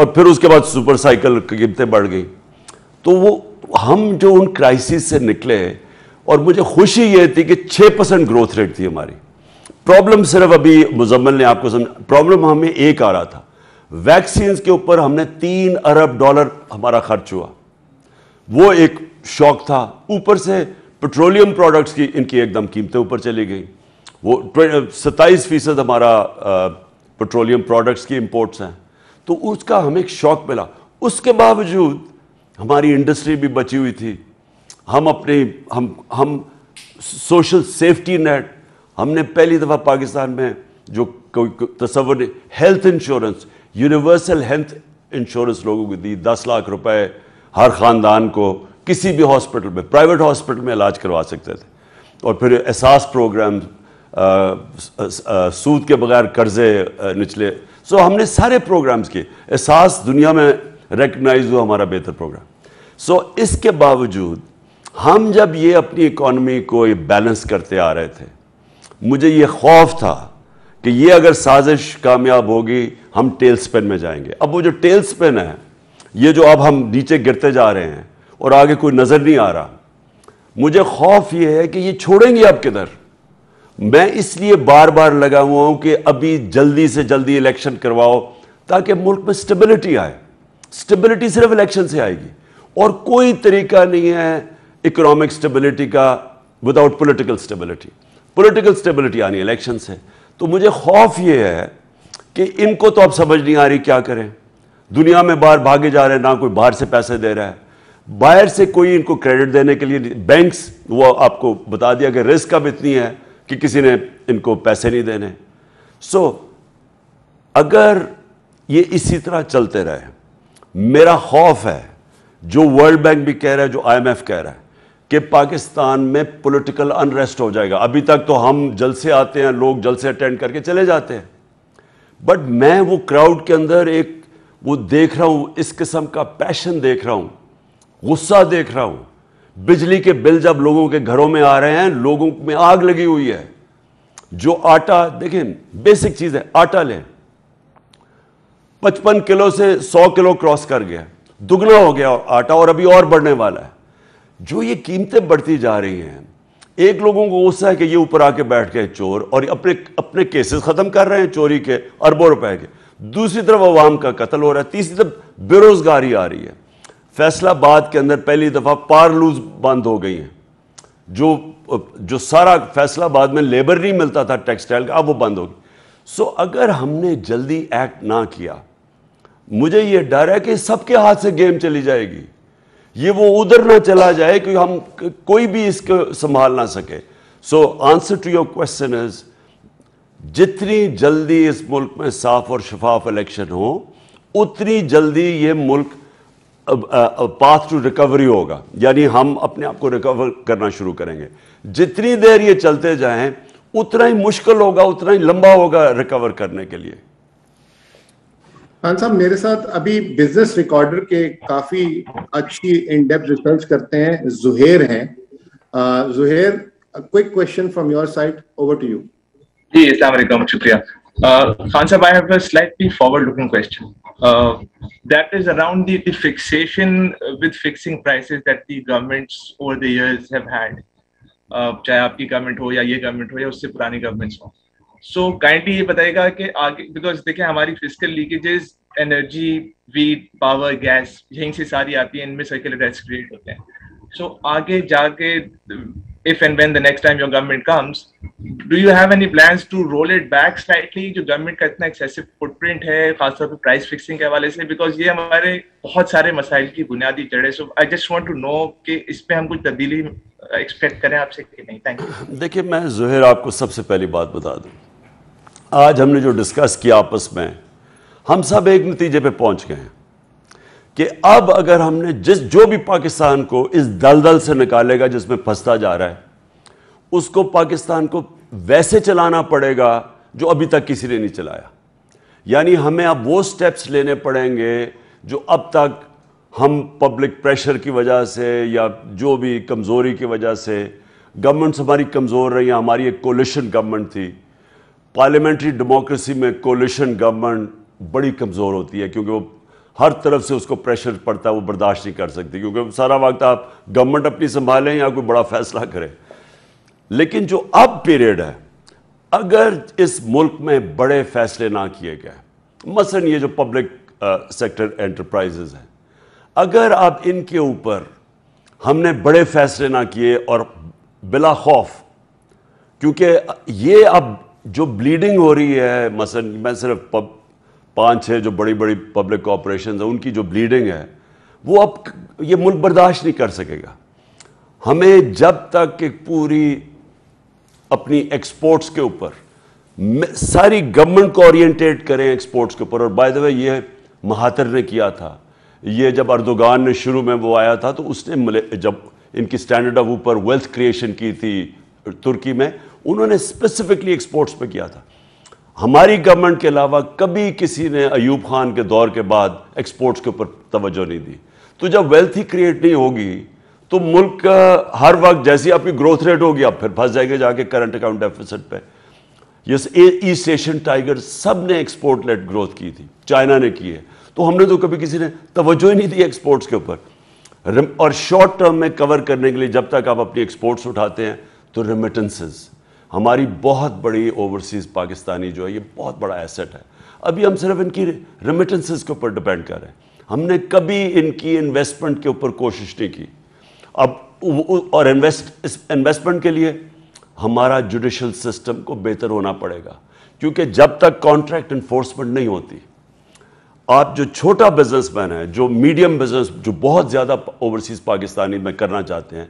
और फिर उसके बाद सुपर साइकिल कीमतें बढ़ गई तो वो हम जो उन क्राइसिस से निकले और मुझे खुशी ये थी कि छः परसेंट ग्रोथ रेट थी हमारी प्रॉब्लम सिर्फ अभी मुजम्मल ने आपको समझा प्रॉब्लम हमें एक आ रहा था वैक्सीन के ऊपर हमने तीन अरब डॉलर हमारा खर्च हुआ वो एक शौक था ऊपर से पेट्रोलियम प्रोडक्ट्स की इनकी एकदम कीमतें ऊपर चली गई वो सत्ताईस फीसद हमारा पेट्रोलियम प्रोडक्ट्स की इंपोर्ट्स हैं तो उसका हमें एक शौक मिला उसके बावजूद हमारी इंडस्ट्री भी बची हुई थी हम अपने हम हम सोशल सेफ्टी नेट हमने पहली दफ़ा पाकिस्तान में जो कोई तस्वर ने health insurance universal health insurance लोगों को दी दस लाख रुपए हर ख़ानदान को किसी भी हॉस्पिटल में प्राइवेट हॉस्पिटल में इलाज करवा सकते थे और फिर एहसास प्रोग्राम सूद के बगैर कर्जे निचले सो हमने सारे प्रोग्राम्स किए एहसास दुनिया में रिकगनाइज हुआ हमारा बेहतर प्रोग्राम सो इसके बावजूद हम जब ये अपनी इकॉनमी को बैलेंस करते आ रहे थे मुझे ये खौफ था कि ये अगर साजिश कामयाब होगी हम टेल स्पेन में जाएंगे अब वो जो टेल स्पेन है ये जो अब हम नीचे गिरते जा रहे हैं और आगे कोई नज़र नहीं आ रहा मुझे खौफ ये है कि ये छोड़ेंगे आप किधर मैं इसलिए बार बार लगा हुआ हूं कि अभी जल्दी से जल्दी इलेक्शन करवाओ ताकि मुल्क में स्टेबिलिटी आए स्टेबिलिटी सिर्फ इलेक्शन से आएगी और कोई तरीका नहीं है इकोनॉमिक स्टेबिलिटी का without political stability political stability आनी इलेक्शन से तो मुझे खौफ ये है कि इनको तो अब समझ नहीं आ रही क्या करें दुनिया में बाहर भागे जा रहे हैं ना कोई बाहर से पैसे दे रहा है बाहर से कोई इनको क्रेडिट देने के लिए बैंक्स वो आपको बता दिया कि रिस्क अब इतनी है कि किसी ने इनको पैसे नहीं देने सो so, अगर ये इसी तरह चलते रहे मेरा खौफ है जो वर्ल्ड बैंक भी कह रहा है जो आईएमएफ कह रहा है कि पाकिस्तान में पॉलिटिकल अनरेस्ट हो जाएगा अभी तक तो हम जलसे आते हैं लोग जलसे अटेंड करके चले जाते हैं बट मैं वो क्राउड के अंदर एक वो देख रहा हूँ इस किस्म का पैशन देख रहा हूँ गुस्सा देख रहा हूँ बिजली के बिल जब लोगों के घरों में आ रहे हैं लोगों में आग लगी हुई है जो आटा देखें बेसिक चीज़ है आटा लें पचपन किलो से सौ किलो क्रॉस कर गया दुगना हो गया आटा और अभी और बढ़ने वाला है जो ये कीमतें बढ़ती जा रही हैं एक लोगों को गुस्सा है कि ये ऊपर आके बैठ गए चोर और अपने अपने केसेस ख़त्म कर रहे हैं चोरी के अरबों रुपए के दूसरी तरफ अवाम का कत्ल हो रहा है तीसरी तरफ बेरोज़गारी आ रही है फैसलाबाद के अंदर पहली दफ़ा पारलूज बंद हो गई हैं जो जो सारा फैसलाबाद में लेबर नहीं मिलता था टेक्सटाइल का अब वो बंद हो गई सो अगर हमने जल्दी एक्ट ना किया मुझे ये डर है कि सबके हाथ से गेम चली जाएगी ये वो उधर ना चला जाए कि हम कोई भी इसको संभाल ना सके so answer to your question is जितनी जल्दी इस मुल्क में साफ और शफाफ इलेक्शन हो उतनी जल्दी ये मुल्क पाथ टू रिकवरी होगा यानी हम अपने आप को रिकवर करना शुरू करेंगे जितनी देर ये चलते जाएं उतना ही मुश्किल होगा उतना ही लंबा होगा रिकवर करने के लिए खान साहब मेरे साथ अभी बिजनेस रिकॉर्डर के काफी अच्छी इन डेप्थ रिसर्च करते हैं जुहेर हैं Zuhair quick question from your side over to you जी अस्सलाम शुक्रिया खान साहब I have a slightly forward looking question that is around the, the fixation uh, with fixing prices that the governments over the years have चाहे आपकी government हो या ये government हो या उससे पुरानी गवर्नमेंट्स हो सो काइंडली ये बताएगा कि आगे बिकॉज देखें हमारी physical leakages energy wheat power gas यहीं से सारी आती है इनमें सर्कुलर गैस क्रिएट होते हैं सो so, आगे जाके if and when the next time your government comes do you have any plans to roll it back slightly जो गवर्नमेंट का इतना एक्सेसिव फुटप्रिंट है खासतौर पर प्राइस फिक्सिंग के हवाले से बिकॉज ये हमारे बहुत सारे मसाइल की बुनियादी जड़ है so I just want to know कि इस पर हम कुछ तब्दीली एक्सपेक्ट uh, करें आपसे कि नहीं थैंक यू देखिए मैं जुहेर आपको सबसे पहली बात बता दूँ आज हमने जो डिस्कस किया आपस में हम सब एक नतीजे पे पहुंच गए हैं कि अब अगर हमने जिस जो भी पाकिस्तान को इस दलदल से निकालेगा जिसमें फंसता जा रहा है उसको पाकिस्तान को वैसे चलाना पड़ेगा जो अभी तक किसी ने नहीं चलाया यानी हमें अब वो स्टेप्स लेने पड़ेंगे जो अब तक हम पब्लिक प्रेशर की वजह से या जो भी कमज़ोरी की वजह से गवर्नमेंट्स हमारी कमज़ोर रही हमारी एक कोलिशन गवर्नमेंट थी पार्लियामेंट्री डेमोक्रेसी में कोलिशन गवर्नमेंट बड़ी कमज़ोर होती है क्योंकि वो हर तरफ से उसको प्रेशर पड़ता है वो बर्दाश्त नहीं कर सकती क्योंकि सारा वक्त आप गवर्नमेंट अपनी संभालें या कोई बड़ा फैसला करें लेकिन जो अब पीरियड है अगर इस मुल्क में बड़े फैसले ना किए गए मसलन ये जो पब्लिक सेक्टर एंटरप्राइजेज हैं अगर आप इनके ऊपर हमने बड़े फैसले ना किए और बिला खौफ क्योंकि ये अब जो ब्लीडिंग हो रही है मसल मैं सिर्फ पब, पाँच छः जो बड़ी बड़ी पब्लिक ऑपरेशन है उनकी जो ब्लीडिंग है वो अब ये मुल्क बर्दाश्त नहीं कर सकेगा हमें जब तक एक पूरी अपनी एक्सपोर्ट्स के ऊपर सारी गवर्नमेंट को ओरिएंटेट करें एक्सपोर्ट्स के ऊपर और बाय द वे ये महातर ने किया था ये जब अर्दोगान ने शुरू में वो आया था तो उसने जब इनकी स्टैंडर्ड ऑफ ऊपर वेल्थ क्रिएशन की थी तुर्की में उन्होंने स्पेसिफिकली एक्सपोर्ट्स पे किया था हमारी गवर्नमेंट के अलावा कभी किसी ने अयूब खान के दौर के बाद एक्सपोर्ट्स के ऊपर तवज्जो नहीं दी तो जब वेल्थ ही क्रिएट नहीं होगी तो मुल्क हर वक्त जैसी आपकी ग्रोथ रेट होगी आप फिर फंस जाएंगे जाके करंट अकाउंट डेफिसिट पे ईस्ट एशियन टाइगर सब ने एक्सपोर्ट लेट ग्रोथ की थी चाइना ने की है तो हमने तो कभी किसी ने तवज्जो ही नहीं दी एक्सपोर्ट्स के ऊपर और शॉर्ट टर्म में कवर करने के लिए जब तक आप अपनी एक्सपोर्ट्स उठाते हैं तो रेमिटेंसेज हमारी बहुत बड़ी ओवरसीज़ पाकिस्तानी जो है ये बहुत बड़ा एसेट है अभी हम सिर्फ इनकी रेमिटेंसेस के ऊपर डिपेंड कर रहे हैं हमने कभी इनकी इन्वेस्टमेंट के ऊपर कोशिश नहीं की अब और इन्वेस्ट इस इन्वेस्टमेंट के लिए हमारा जुडिशल सिस्टम को बेहतर होना पड़ेगा क्योंकि जब तक कॉन्ट्रैक्ट इन्फोर्समेंट नहीं होती आप जो छोटा बिजनेसमैन है जो मीडियम बिजनेस जो बहुत ज़्यादा ओवरसीज़ पाकिस्तानी में करना चाहते हैं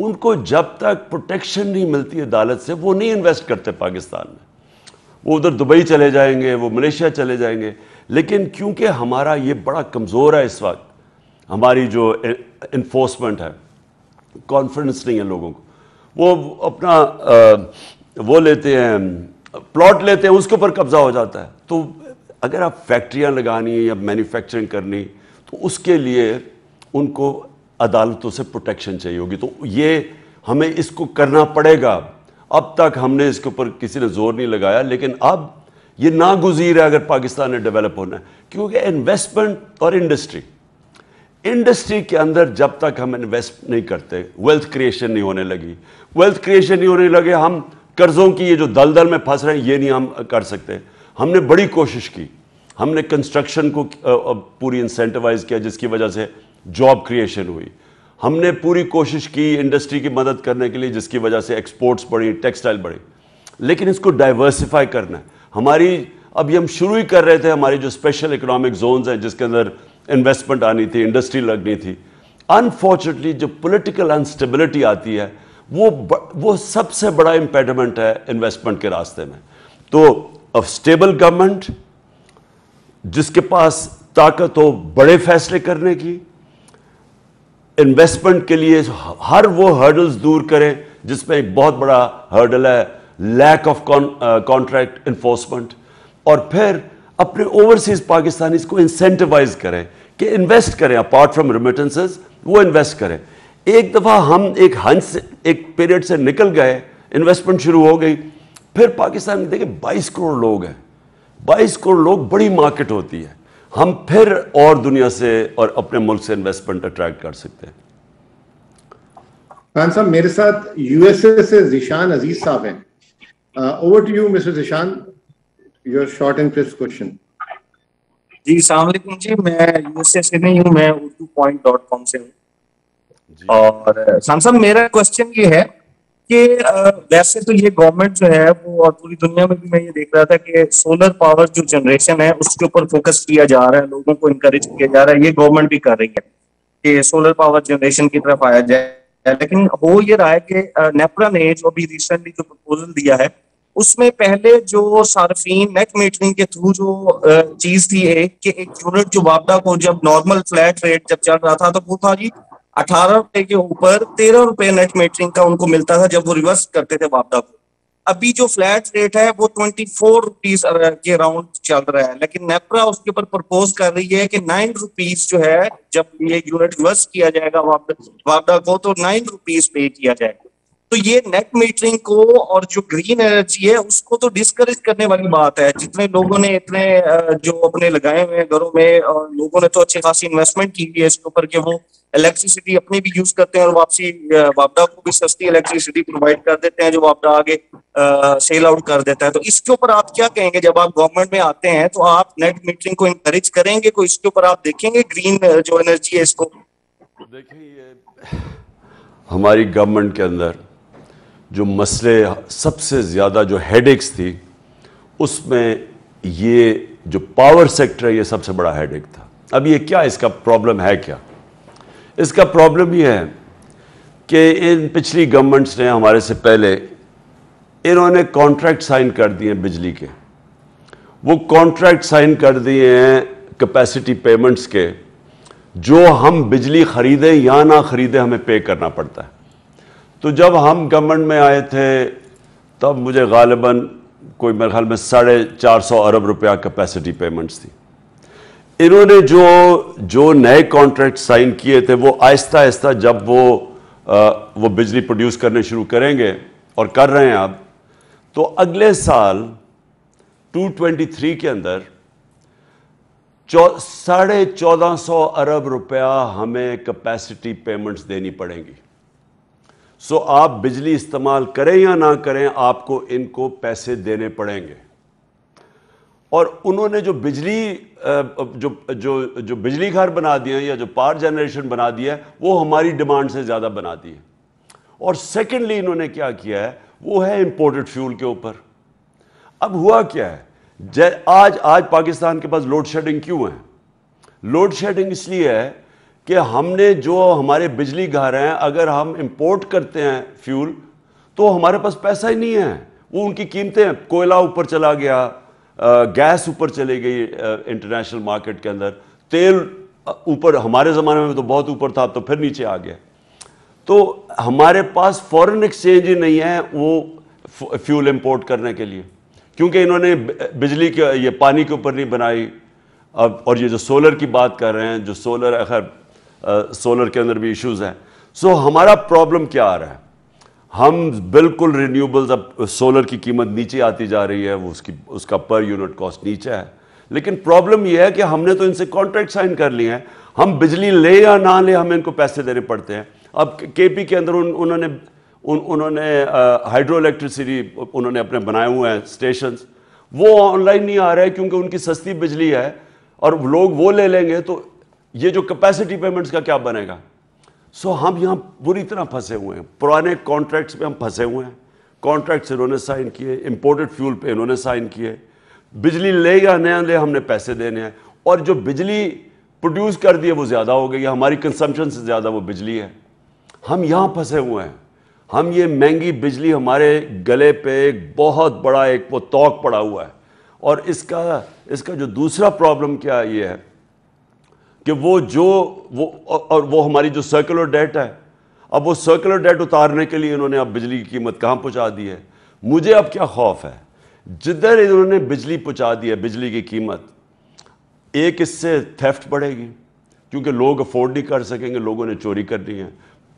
उनको जब तक प्रोटेक्शन नहीं मिलती अदालत से वो नहीं इन्वेस्ट करते पाकिस्तान में वो उधर दुबई चले जाएंगे वो मलेशिया चले जाएंगे लेकिन क्योंकि हमारा ये बड़ा कमज़ोर है इस वक्त हमारी जो इन्फोर्समेंट है कॉन्फिडेंस नहीं है लोगों को वो अपना आ, वो लेते हैं प्लॉट लेते हैं उसके ऊपर कब्ज़ा हो जाता है तो अगर आप फैक्ट्रियाँ लगानी या मैन्युफैक्चरिंग करनी तो उसके लिए उनको अदालतों से प्रोटेक्शन चाहिए होगी तो ये हमें इसको करना पड़ेगा अब तक हमने इसके ऊपर किसी ने जोर नहीं लगाया लेकिन अब ये नागुजीर है अगर पाकिस्तान ने डेवलप होना है क्योंकि इन्वेस्टमेंट और इंडस्ट्री इंडस्ट्री के अंदर जब तक हम इन्वेस्ट नहीं करते वेल्थ क्रिएशन नहीं होने लगी वेल्थ क्रिएशन नहीं होने लगे हम कर्ज़ों की ये जो दलदल में फंस रहे हैं ये नहीं हम कर सकते हमने बड़ी कोशिश की हमने कंस्ट्रक्शन को पूरी इंसेंटिवाइज़ किया जिसकी वजह से जॉब क्रिएशन हुई हमने पूरी कोशिश की इंडस्ट्री की मदद करने के लिए जिसकी वजह से एक्सपोर्ट्स बढ़ी टेक्सटाइल बढ़ी लेकिन इसको डाइवर्सिफाई करना है हमारी अभी हम शुरू ही कर रहे थे हमारे जो स्पेशल इकोनॉमिक जोन्स हैं जिसके अंदर इन्वेस्टमेंट आनी थी इंडस्ट्री लगनी थी अनफॉर्चुनेटली जो पोलिटिकल अनस्टेबिलिटी आती है वो वो सबसे बड़ा इंपेडमेंट है इन्वेस्टमेंट के रास्ते में तो अब स्टेबल गवर्नमेंट जिसके पास ताकत हो बड़े फैसले करने की इन्वेस्टमेंट के लिए हर वो हर्डल्स दूर करें जिसमें एक बहुत बड़ा हर्डल है लैक ऑफ कॉन्ट्रैक्ट इन्फोर्समेंट और फिर अपने ओवरसीज पाकिस्तानी को इंसेंटिवाइज करें कि इन्वेस्ट करें अपार्ट फ्रॉम रिमिटेंसेस वो इन्वेस्ट करें एक दफ़ा हम एक हंस से एक पीरियड से निकल गए इन्वेस्टमेंट शुरू हो गई फिर पाकिस्तान में देखिए 22 करोड़ लोग हैं 22 करोड़ लोग बड़ी मार्केट होती है हम फिर और दुनिया से और अपने मुल्क से इन्वेस्टमेंट अट्रैक्ट कर सकते हैं मैम साहब मेरे साथ यूएसए से जिशान अजीज साहब हैं over to you mister Zeeshan your short and crisp question जी सलामकुम जी मैं यूएसए से नहीं हूँ मैं उर्दू पॉइंट डॉट कॉम से हूँ और uh, साहब मेरा क्वेश्चन ये है कि वैसे तो ये गवर्नमेंट जो है वो और पूरी दुनिया में भी मैं ये देख रहा था कि सोलर पावर जो जनरेशन है उसके ऊपर फोकस किया जा रहा है लोगों को इंकरेज किया जा रहा है ये गवर्नमेंट भी कर रही है कि सोलर पावर जनरेशन की तरफ आया जाए लेकिन हो ये रहा है कि नेपरा ने जो अभी रिसेंटली जो प्रपोजल दिया है उसमें पहले जो सार्फिन नेट मीटरिंग के थ्रू जो चीज थी एक कि एक यूनिट जो वापदा को जब नॉर्मल फ्लैट रेट जब चल रहा था तो वो था जी अठारह रुपए के ऊपर तेरह रुपए नेट मीटरिंग का उनको मिलता था जब वो रिवर्स करते थे वापदा को अभी जो फ्लैट रेट है वो ट्वेंटी फोर रुपीज के अराउंड चल रहा है लेकिन नेप्रा उसके ऊपर प्रपोज कर रही है कि नाइन रुपीज जो है जब ये यूनिट रिवर्स किया जाएगा वापदा को तो नाइन रुपीज पे किया जाएगा तो ये नेट मीटरिंग को और जो ग्रीन एनर्जी है उसको तो डिस्करेज करने वाली बात है जितने लोगों ने इतने जो अपने लगाए हुए हैं घरों में और लोगों ने तो अच्छी खासी इन्वेस्टमेंट की है इसके ऊपर कि वो इलेक्ट्रिसिटी अपनी भी यूज करते हैं और वापसी वापडा को भी सस्ती इलेक्ट्रिसिटी प्रोवाइड कर देते हैं जो वापडा आगे आ, सेल आउट कर देता है तो इसके ऊपर आप क्या कहेंगे जब आप गवर्नमेंट में आते हैं तो आप नेट मीटरिंग को इंकरेज करेंगे को तो इसके ऊपर आप देखेंगे ग्रीन जो एनर्जी है इसको देखिए हमारी गवर्नमेंट के अंदर जो मसले सबसे ज़्यादा जो हेडेक्स थी उसमें ये जो पावर सेक्टर है ये सबसे बड़ा हेडेक था अब ये क्या इसका प्रॉब्लम है क्या इसका प्रॉब्लम यह है कि इन पिछली गवर्नमेंट्स ने हमारे से पहले इन्होंने कॉन्ट्रैक्ट साइन कर दिए हैं बिजली के वो कॉन्ट्रैक्ट साइन कर दिए हैं कैपेसिटी पेमेंट्स के जो हम बिजली ख़रीदें या ना ख़रीदें हमें पे करना पड़ता है तो जब हम गवर्नमेंट में आए थे तब मुझे गालिबा कोई मेरे ख्याल में साढ़े चार सौ अरब रुपया कैपेसिटी पेमेंट्स थी इन्होंने जो जो नए कॉन्ट्रैक्ट साइन किए थे वो आहिस्ता आहिस्ता जब वो आ, वो बिजली प्रोड्यूस करने शुरू करेंगे और कर रहे हैं अब तो अगले साल 223 के अंदर साढ़े चौदह सौ अरब रुपया हमें कैपेसिटी पेमेंट्स देनी पड़ेंगी सो आप बिजली इस्तेमाल करें या ना करें आपको इनको पैसे देने पड़ेंगे और उन्होंने जो बिजली जो जो जो बिजली घर बना दिए हैं या जो पावर जनरेशन बना दिया है वो हमारी डिमांड से ज़्यादा बना दी है और सेकेंडली इन्होंने क्या किया है वो है इम्पोर्टेड फ्यूल के ऊपर अब हुआ क्या है आज आज पाकिस्तान के पास लोड शेडिंग क्यों है लोड शेडिंग इसलिए है कि हमने जो हमारे बिजली घर हैं अगर हम इंपोर्ट करते हैं फ्यूल तो हमारे पास पैसा ही नहीं है वो उनकी कीमतें कोयला ऊपर चला गया गैस ऊपर चली गई इंटरनेशनल मार्केट के अंदर तेल ऊपर हमारे ज़माने में तो बहुत ऊपर था तो फिर नीचे आ गया तो हमारे पास फॉरेन एक्सचेंज ही नहीं है वो फ्यूल इंपोर्ट करने के लिए क्योंकि इन्होंने बिजली के ये पानी के ऊपर नहीं बनाई अब और ये जो सोलर की बात कर रहे हैं जो सोलर अगर सोलर के अंदर भी इश्यूज़ हैं सो हमारा प्रॉब्लम क्या आ रहा है हम बिल्कुल रिन्यूबल्स अब सोलर की कीमत नीचे आती जा रही है वो उसकी उसका पर यूनिट कॉस्ट नीचे है लेकिन प्रॉब्लम यह है कि हमने तो इनसे कॉन्ट्रैक्ट साइन कर लिए हैं हम बिजली ले या ना ले हमें इनको पैसे देने पड़ते हैं अब केपी के अंदर उन, उन्होंने उन, उन्होंने हाइड्रो इलेक्ट्रिसिटी उन्होंने अपने बनाए हुए हैं स्टेशन वो ऑनलाइन नहीं आ रहे क्योंकि उनकी सस्ती बिजली है और लोग वो ले लेंगे तो ये जो कैपेसिटी पेमेंट्स का क्या बनेगा सो so, हम यहाँ बुरी तरह फंसे हुए हैं पुराने कॉन्ट्रैक्ट्स में हम फंसे हुए हैं कॉन्ट्रैक्ट्स इन्होंने साइन किए इम्पोर्टेड फ्यूल पे इन्होंने साइन किए बिजली ले या नया ले हमने पैसे देने हैं और जो बिजली प्रोड्यूस कर दी है वो ज़्यादा हो गई हमारी कंसम्पशन से ज़्यादा वो बिजली है हम यहाँ फंसे हुए हैं हम ये महंगी बिजली हमारे गले पे एक बहुत बड़ा एक वो तोक पड़ा हुआ है और इसका इसका जो दूसरा प्रॉब्लम क्या ये है कि वो जो वो और वो हमारी जो सर्कुलर डेट है अब वो सर्कुलर डेट उतारने के लिए इन्होंने अब बिजली की कीमत कहाँ पहुँचा दी है मुझे अब क्या खौफ है जिधर इन्होंने बिजली पहुँचा दी है बिजली की कीमत एक इससे थेफ्ट बढ़ेगी क्योंकि लोग अफोर्ड नहीं कर सकेंगे लोगों ने चोरी करनी है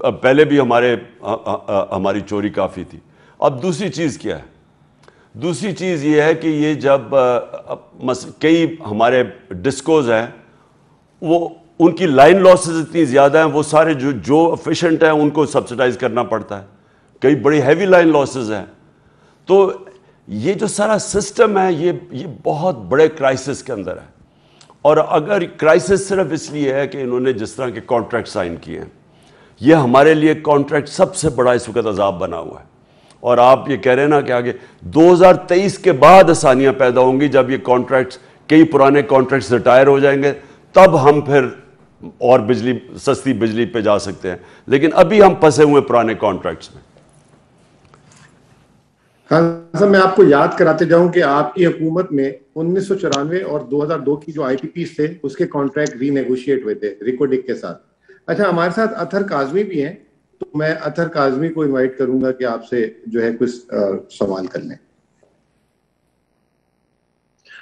अब पहले भी हमारे आ, आ, आ, हमारी चोरी काफ़ी थी अब दूसरी चीज़ क्या है दूसरी चीज़ ये है कि ये जब कई हमारे डिस्कोज हैं वो उनकी लाइन लॉसेज इतनी ज़्यादा हैं वो सारे जो जो एफिशेंट हैं उनको सब्सिडाइज करना पड़ता है कई बड़ी हैवी लाइन लॉसेज हैं तो ये जो सारा सिस्टम है ये ये बहुत बड़े क्राइसिस के अंदर है और अगर क्राइसिस सिर्फ इसलिए है कि इन्होंने जिस तरह के कॉन्ट्रैक्ट साइन किए हैं ये हमारे लिए कॉन्ट्रैक्ट सबसे बड़ा इस वक्त अजाब बना हुआ है और आप ये कह रहे हैं ना कि आगे 2023 के बाद आसानियाँ पैदा होंगी जब ये कॉन्ट्रैक्ट्स कई पुराने कॉन्ट्रैक्ट्स रिटायर हो जाएंगे तब हम फिर और बिजली सस्ती बिजली पे जा सकते हैं लेकिन अभी हम फंसे हुए पुराने कॉन्ट्रैक्ट्स में खान हाँ, मैं आपको याद कराते जाऊं कि आपकी हुकूमत में उन्नीस और 2002 की जो आईपीपी थे उसके कॉन्ट्रैक्ट रीनेगोशिएट हुए थे रिकोडिक के साथ अच्छा हमारे साथ अथर काजमी भी हैं तो मैं अथर काजमी को इनवाइट करूंगा कि आपसे जो है कुछ सवाल कर लें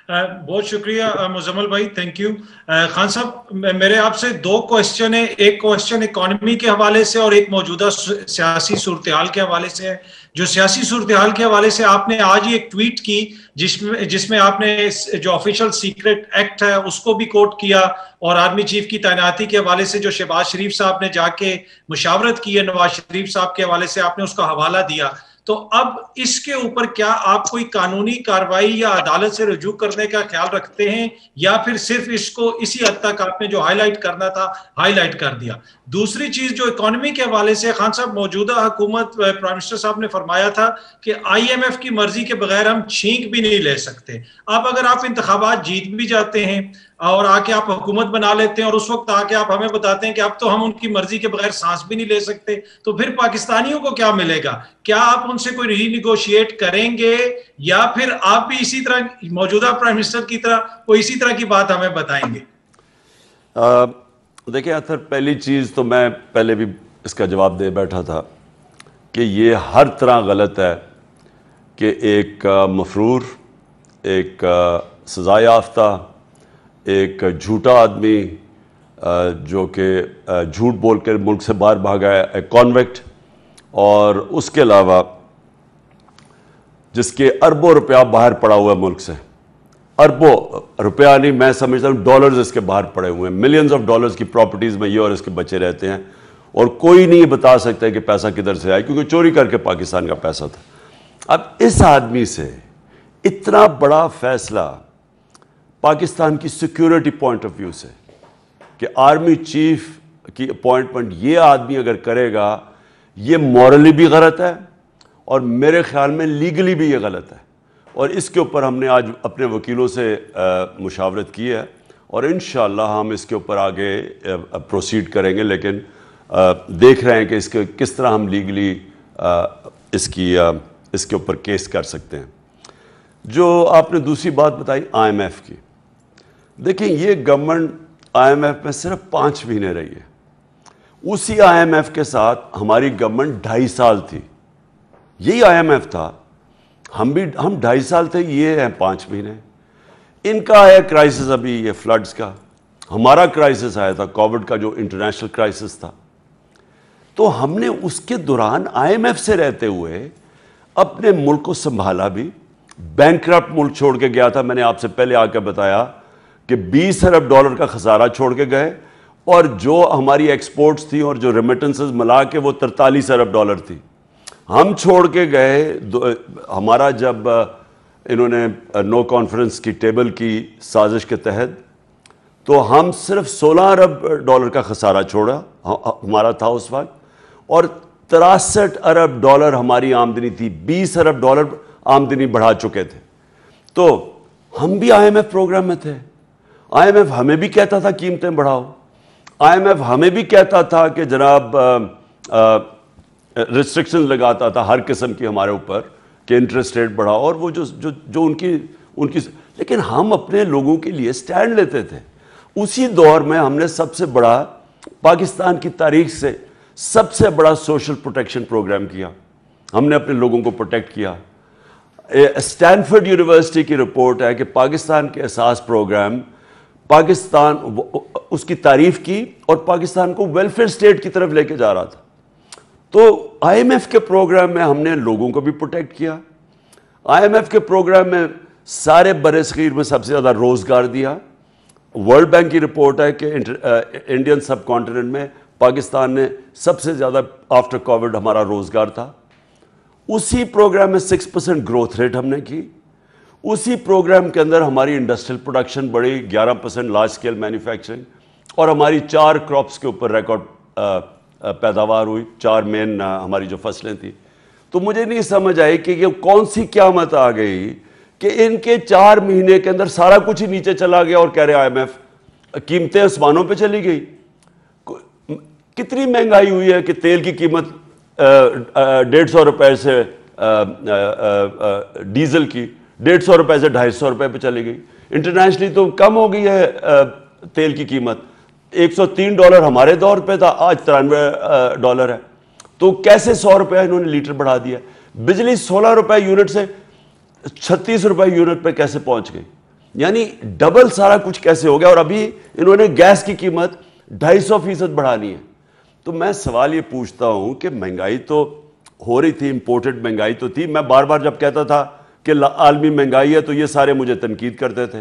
Uh, बहुत शुक्रिया uh, मुजम्मल भाई थैंक यू uh, खान साहब मेरे आपसे दो क्वेश्चन है एक क्वेश्चन इकोनॉमी के हवाले से और एक मौजूदा सियासी सूरत हाल के हवाले से है जो सियासी सूरत हाल के हवाले से आपने आज ही एक ट्वीट की जिसमें जिसमें आपने जो ऑफिशियल सीक्रेट एक्ट है उसको भी कोट किया और आर्मी चीफ की तैनाती के हवाले से जो शहबाज शरीफ साहब ने जाके मुशावरत की है नवाज शरीफ साहब के हवाले से आपने उसका हवाला दिया तो अब इसके ऊपर क्या आप कोई कानूनी कार्रवाई या अदालत से रजू करने का ख्याल रखते हैं या फिर सिर्फ इसको इसी हद तक आपने जो हाईलाइट करना था हाईलाइट कर दिया दूसरी चीज जो इकोनॉमी के हवाले से खान साहब मौजूदा हुकूमत प्राइम मिनिस्टर साहब ने फरमाया था कि आईएमएफ की मर्जी के बगैर हम छींक भी नहीं ले सकते अब अगर आप इंतबात जीत भी जाते हैं और आके आप हुकूमत बना लेते हैं और उस वक्त आके आप हमें बताते हैं कि अब तो हम उनकी मर्जी के बगैर सांस भी नहीं ले सकते तो फिर पाकिस्तानियों को क्या मिलेगा क्या आप उनसे कोई रीनिगोशिएट करेंगे या फिर आप भी इसी तरह मौजूदा प्राइम मिनिस्टर की तरह कोई इसी तरह की बात हमें बताएंगे देखिए अतर पहली चीज़ तो मैं पहले भी इसका जवाब दे बैठा था कि ये हर तरह गलत है कि एक मफरूर एक सज़ा याफ्ता एक झूठा आदमी जो कि झूठ बोलकर मुल्क से बाहर भागा है एक कॉन्वेक्ट और उसके अलावा जिसके अरबों रुपया बाहर पड़ा हुआ है मुल्क से अरबों रुपया नहीं मैं समझता हूँ डॉलर्स इसके बाहर पड़े हुए हैं मिलियंस ऑफ डॉलर्स की प्रॉपर्टीज़ में ये और इसके बचे रहते हैं और कोई नहीं बता सकता कि पैसा किधर से आया क्योंकि चोरी करके पाकिस्तान का पैसा था अब इस आदमी से इतना बड़ा फैसला पाकिस्तान की सिक्योरिटी पॉइंट ऑफ व्यू से कि आर्मी चीफ की अपॉइंटमेंट ये आदमी अगर करेगा ये मॉरली भी गलत है और मेरे ख्याल में लीगली भी ये गलत है और इसके ऊपर हमने आज अपने वकीलों से मुशावरत की है और इन हम इसके ऊपर आगे प्रोसीड करेंगे लेकिन आ, देख रहे हैं कि इसके किस तरह हम लीगली आ, इसकी आ, इसके ऊपर केस कर सकते हैं जो आपने दूसरी बात बताई आईएमएफ की देखिए ये गवर्नमेंट आईएमएफ में सिर्फ पांच महीने रही है उसी आईएमएफ के साथ हमारी गवर्नमेंट ढाई साल थी यही आईएमएफ था हम भी हम ढाई साल थे ये हैं पांच महीने इनका आया क्राइसिस अभी ये फ्लड्स का हमारा क्राइसिस आया था कोविड का जो इंटरनेशनल क्राइसिस था तो हमने उसके दौरान आईएमएफ से रहते हुए अपने मुल्क को संभाला भी बैंक मुल्क छोड़ के गया था मैंने आपसे पहले आकर बताया कि 20 अरब डॉलर का खसारा छोड़ के गए और जो हमारी एक्सपोर्ट्स थी और जो रेमिटेंसेस मिला के वो तरतालीस अरब डॉलर थी हम छोड़ के गए हमारा जब इन्होंने नो कॉन्फ्रेंस की टेबल की साजिश के तहत तो हम सिर्फ 16 अरब डॉलर का खसारा छोड़ा हमारा था उस वक्त और तिरसठ अरब डॉलर हमारी आमदनी थी 20 अरब डॉलर आमदनी बढ़ा चुके थे तो हम भी आईएमएफ प्रोग्राम में थे आईएमएफ हमें भी कहता था कीमतें बढ़ाओ आईएमएफ हमें भी कहता था कि जनाब रिस्ट्रिक्शन लगाता था हर किस्म की हमारे ऊपर कि इंटरेस्ट रेट बढ़ाओ और वो जो जो जो उनकी उनकी लेकिन हम अपने लोगों के लिए स्टैंड लेते थे उसी दौर में हमने सबसे बड़ा पाकिस्तान की तारीख से सबसे बड़ा सोशल प्रोटेक्शन प्रोग्राम किया हमने अपने लोगों को प्रोटेक्ट किया स्टैनफर्ड यूनिवर्सिटी की रिपोर्ट है कि पाकिस्तान के एहसास प्रोग्राम पाकिस्तान उसकी तारीफ की और पाकिस्तान को वेलफेयर स्टेट की तरफ लेके जा रहा था तो आईएमएफ के प्रोग्राम में हमने लोगों को भी प्रोटेक्ट किया आईएमएफ के प्रोग्राम में सारे बरसगीर में सबसे ज़्यादा रोज़गार दिया वर्ल्ड बैंक की रिपोर्ट है कि इंडियन सब कॉन्टिनेंट में पाकिस्तान ने सबसे ज़्यादा आफ्टर कोविड हमारा रोज़गार था उसी प्रोग्राम में सिक्स परसेंट ग्रोथ रेट हमने की उसी प्रोग्राम के अंदर हमारी इंडस्ट्रियल प्रोडक्शन बढ़ी 11 परसेंट लार्ज स्केल मैन्युफैक्चरिंग और हमारी चार क्रॉप्स के ऊपर रिकॉर्ड पैदावार हुई चार मेन हमारी जो फसलें थी तो मुझे नहीं समझ आई कि ये कौन सी क्या मत आ गई कि इनके चार महीने के अंदर सारा कुछ ही नीचे चला गया और कह रहे आई कीमतें आसमानों पर चली गई कितनी महंगाई हुई है कि तेल की कीमत डेढ़ सौ रुपए से आ, आ, आ, डीजल की डेढ़ सौ रुपए से ढाई सौ रुपए पर चली गई इंटरनेशनली तो कम हो गई है तेल की कीमत 103 डॉलर हमारे दौर पे था आज तिरानवे डॉलर है तो कैसे सौ रुपए इन्होंने लीटर बढ़ा दिया बिजली सोलह रुपए यूनिट से छत्तीस रुपए यूनिट पे कैसे पहुंच गई यानी डबल सारा कुछ कैसे हो गया और अभी इन्होंने गैस की कीमत ढाई सौ फीसद बढ़ानी है तो मैं सवाल ये पूछता हूं कि महंगाई तो हो रही थी इंपोर्टेड महंगाई तो थी मैं बार बार जब कहता था कि आलमी महंगाई है तो ये सारे मुझे तनकीद करते थे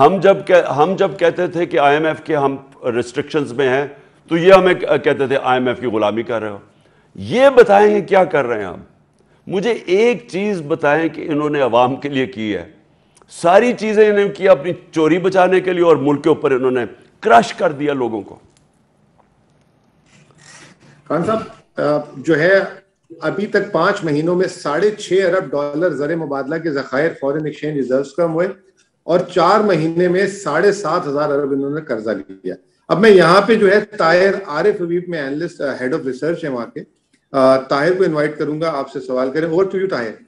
हम जब कह, हम जब कहते थे कि आईएमएफ के हम रिस्ट्रिक्शंस में हैं तो ये हमें कहते थे आईएमएफ की गुलामी कर रहे हो ये बताएं क्या कर रहे हैं हम मुझे एक चीज़ बताएं कि इन्होंने अवाम के लिए की है सारी चीज़ें इन्होंने की अपनी चोरी बचाने के लिए और मुल्क के ऊपर इन्होंने क्रश कर दिया लोगों को खान साहब जो है अभी तक पांच महीनों में साढ़े छह अरब डॉलर जर मुबादला के जखायर फॉरन एक्सचेंज रिजर्व कम हुए और चार महीने में साढ़े सात हजार अरब इन्होंने कर्जा लिया अब मैं यहाँ पे जो है ताहिर आरिफ हबीब में एनलिस्ट हेड ऑफ रिसर्च है वहां के uh, ताहिर को इनवाइट करूंगा आपसे सवाल करें over to you Tahir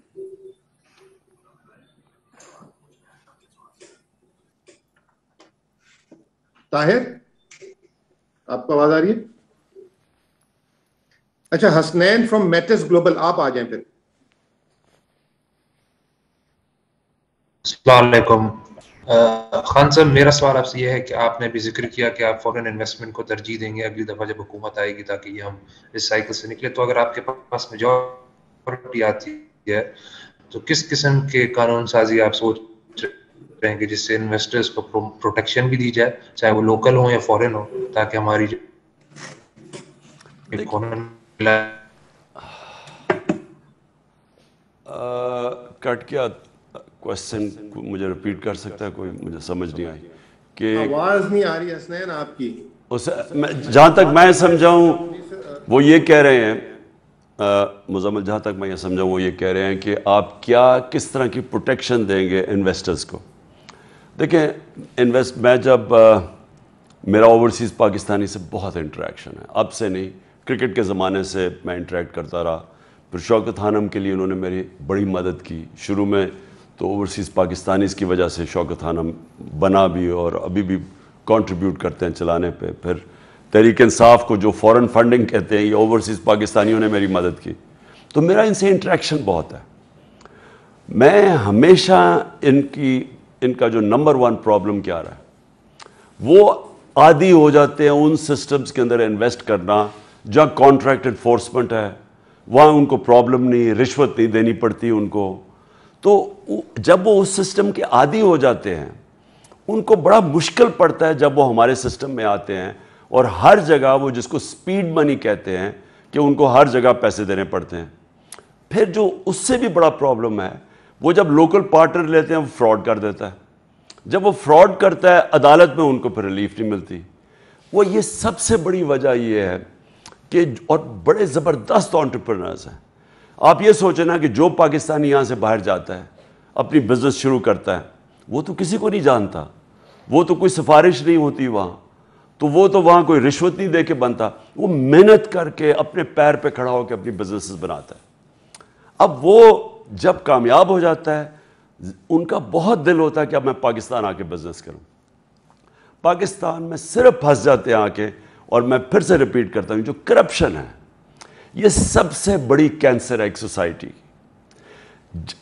Tahir आपको आवाज आ रही है अच्छा हसनैन फ्रॉम मेटिस ग्लोबल आप आ जाए फिर अलैक्म खान साहब मेरा सवाल आपसे यह है कि आपने अभी जिक्र किया कि आप फॉरेन इन्वेस्टमेंट को तरजीह देंगे अगली दफ़ा जब हुकूमत आएगी ताकि ये हम इस साइकिल से निकले तो अगर आपके पास मेजोरिटी आती है तो किस किस्म के कानून साजी आप सोच रहे हैं कि जिससे इन्वेस्टर्स को प्रोटेक्शन भी दी जाए चाहे वो लोकल हो या फॉरेन हो ताकि हमारी Uh, कट क्या क्वेश्चन मुझे रिपीट कर सकता है कोई मुझे समझ नहीं आई कि आवाज नहीं आ रही हसनैन आपकी उस जहाँ तक मैं समझाऊं वो ये कह रहे हैं uh, मुजम्मल जहाँ तक मैं ये समझाऊँ वो ये कह रहे हैं कि आप क्या किस तरह की प्रोटेक्शन देंगे इन्वेस्टर्स को देखें इन्वेस्ट मैं जब आ, uh, मेरा ओवरसीज़ पाकिस्तानी से बहुत इंटरेक्शन है अब से नहीं क्रिकेट के ज़माने से मैं इंटरेक्ट करता रहा फिर शौकत हानम के लिए उन्होंने मेरी बड़ी मदद की शुरू में तो ओवरसीज़ पाकिस्तानीज़ की वजह से शौकत हानम बना भी और अभी भी कंट्रीब्यूट करते हैं चलाने पे फिर तहरीक इंसाफ को जो फॉरेन फंडिंग कहते हैं ये ओवरसीज़ पाकिस्तानियों ने मेरी मदद की तो मेरा इनसे इंट्रैक्शन बहुत है मैं हमेशा इनकी इनका जो नंबर वन प्रॉब्लम क्या रहा है वो आदि हो जाते हैं उन सिस्टम्स के अंदर इन्वेस्ट करना जहाँ कॉन्ट्रैक्ट इन्फोर्समेंट है वहाँ उनको प्रॉब्लम नहीं रिश्वत नहीं देनी पड़ती उनको तो जब वो उस सिस्टम के आदि हो जाते हैं उनको बड़ा मुश्किल पड़ता है जब वो हमारे सिस्टम में आते हैं और हर जगह वो जिसको स्पीड मनी कहते हैं कि उनको हर जगह पैसे देने पड़ते हैं फिर जो उससे भी बड़ा प्रॉब्लम है वो जब लोकल पार्टनर लेते हैं वो फ्रॉड कर देता है जब वो फ्रॉड करता है अदालत में उनको फिर रिलीफ नहीं मिलती वो ये सबसे बड़ी वजह ये है कि और बड़े ज़बरदस्त ऑन्टरप्रनर्स हैं आप ये सोचना कि जो पाकिस्तानी यहाँ से बाहर जाता है अपनी बिज़नेस शुरू करता है वो तो किसी को नहीं जानता वो तो कोई सिफारिश नहीं होती वहाँ तो वो तो वहाँ कोई रिश्वत नहीं दे के बनता वो मेहनत करके अपने पैर पे खड़ा होकर अपनी बिजनेस बनाता है अब वो जब कामयाब हो जाता है उनका बहुत दिल होता है कि अब मैं पाकिस्तान आके बिजनेस करूँ पाकिस्तान में सिर्फ फंस जाते हैं आके और मैं फिर से रिपीट करता हूं जो करप्शन है ये सबसे बड़ी कैंसर है एक सोसाइटी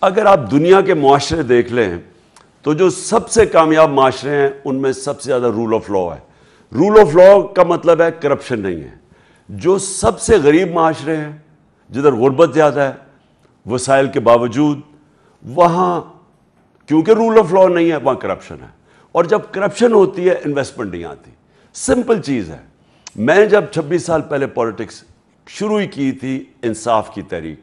अगर आप दुनिया के माशरे देख लें तो जो सबसे कामयाब माशरे हैं उनमें सबसे ज़्यादा रूल ऑफ लॉ है रूल ऑफ लॉ का मतलब है करप्शन नहीं है जो सबसे गरीब माशरे हैं जिधर गुर्बत ज़्यादा है वसाइल के बावजूद वहां क्योंकि रूल ऑफ लॉ नहीं है वहां करप्शन है और जब करप्शन होती है इन्वेस्टमेंट नहीं आती सिंपल चीज़ है मैं जब 26 साल पहले पॉलिटिक्स शुरू ही की थी इंसाफ की तहरीक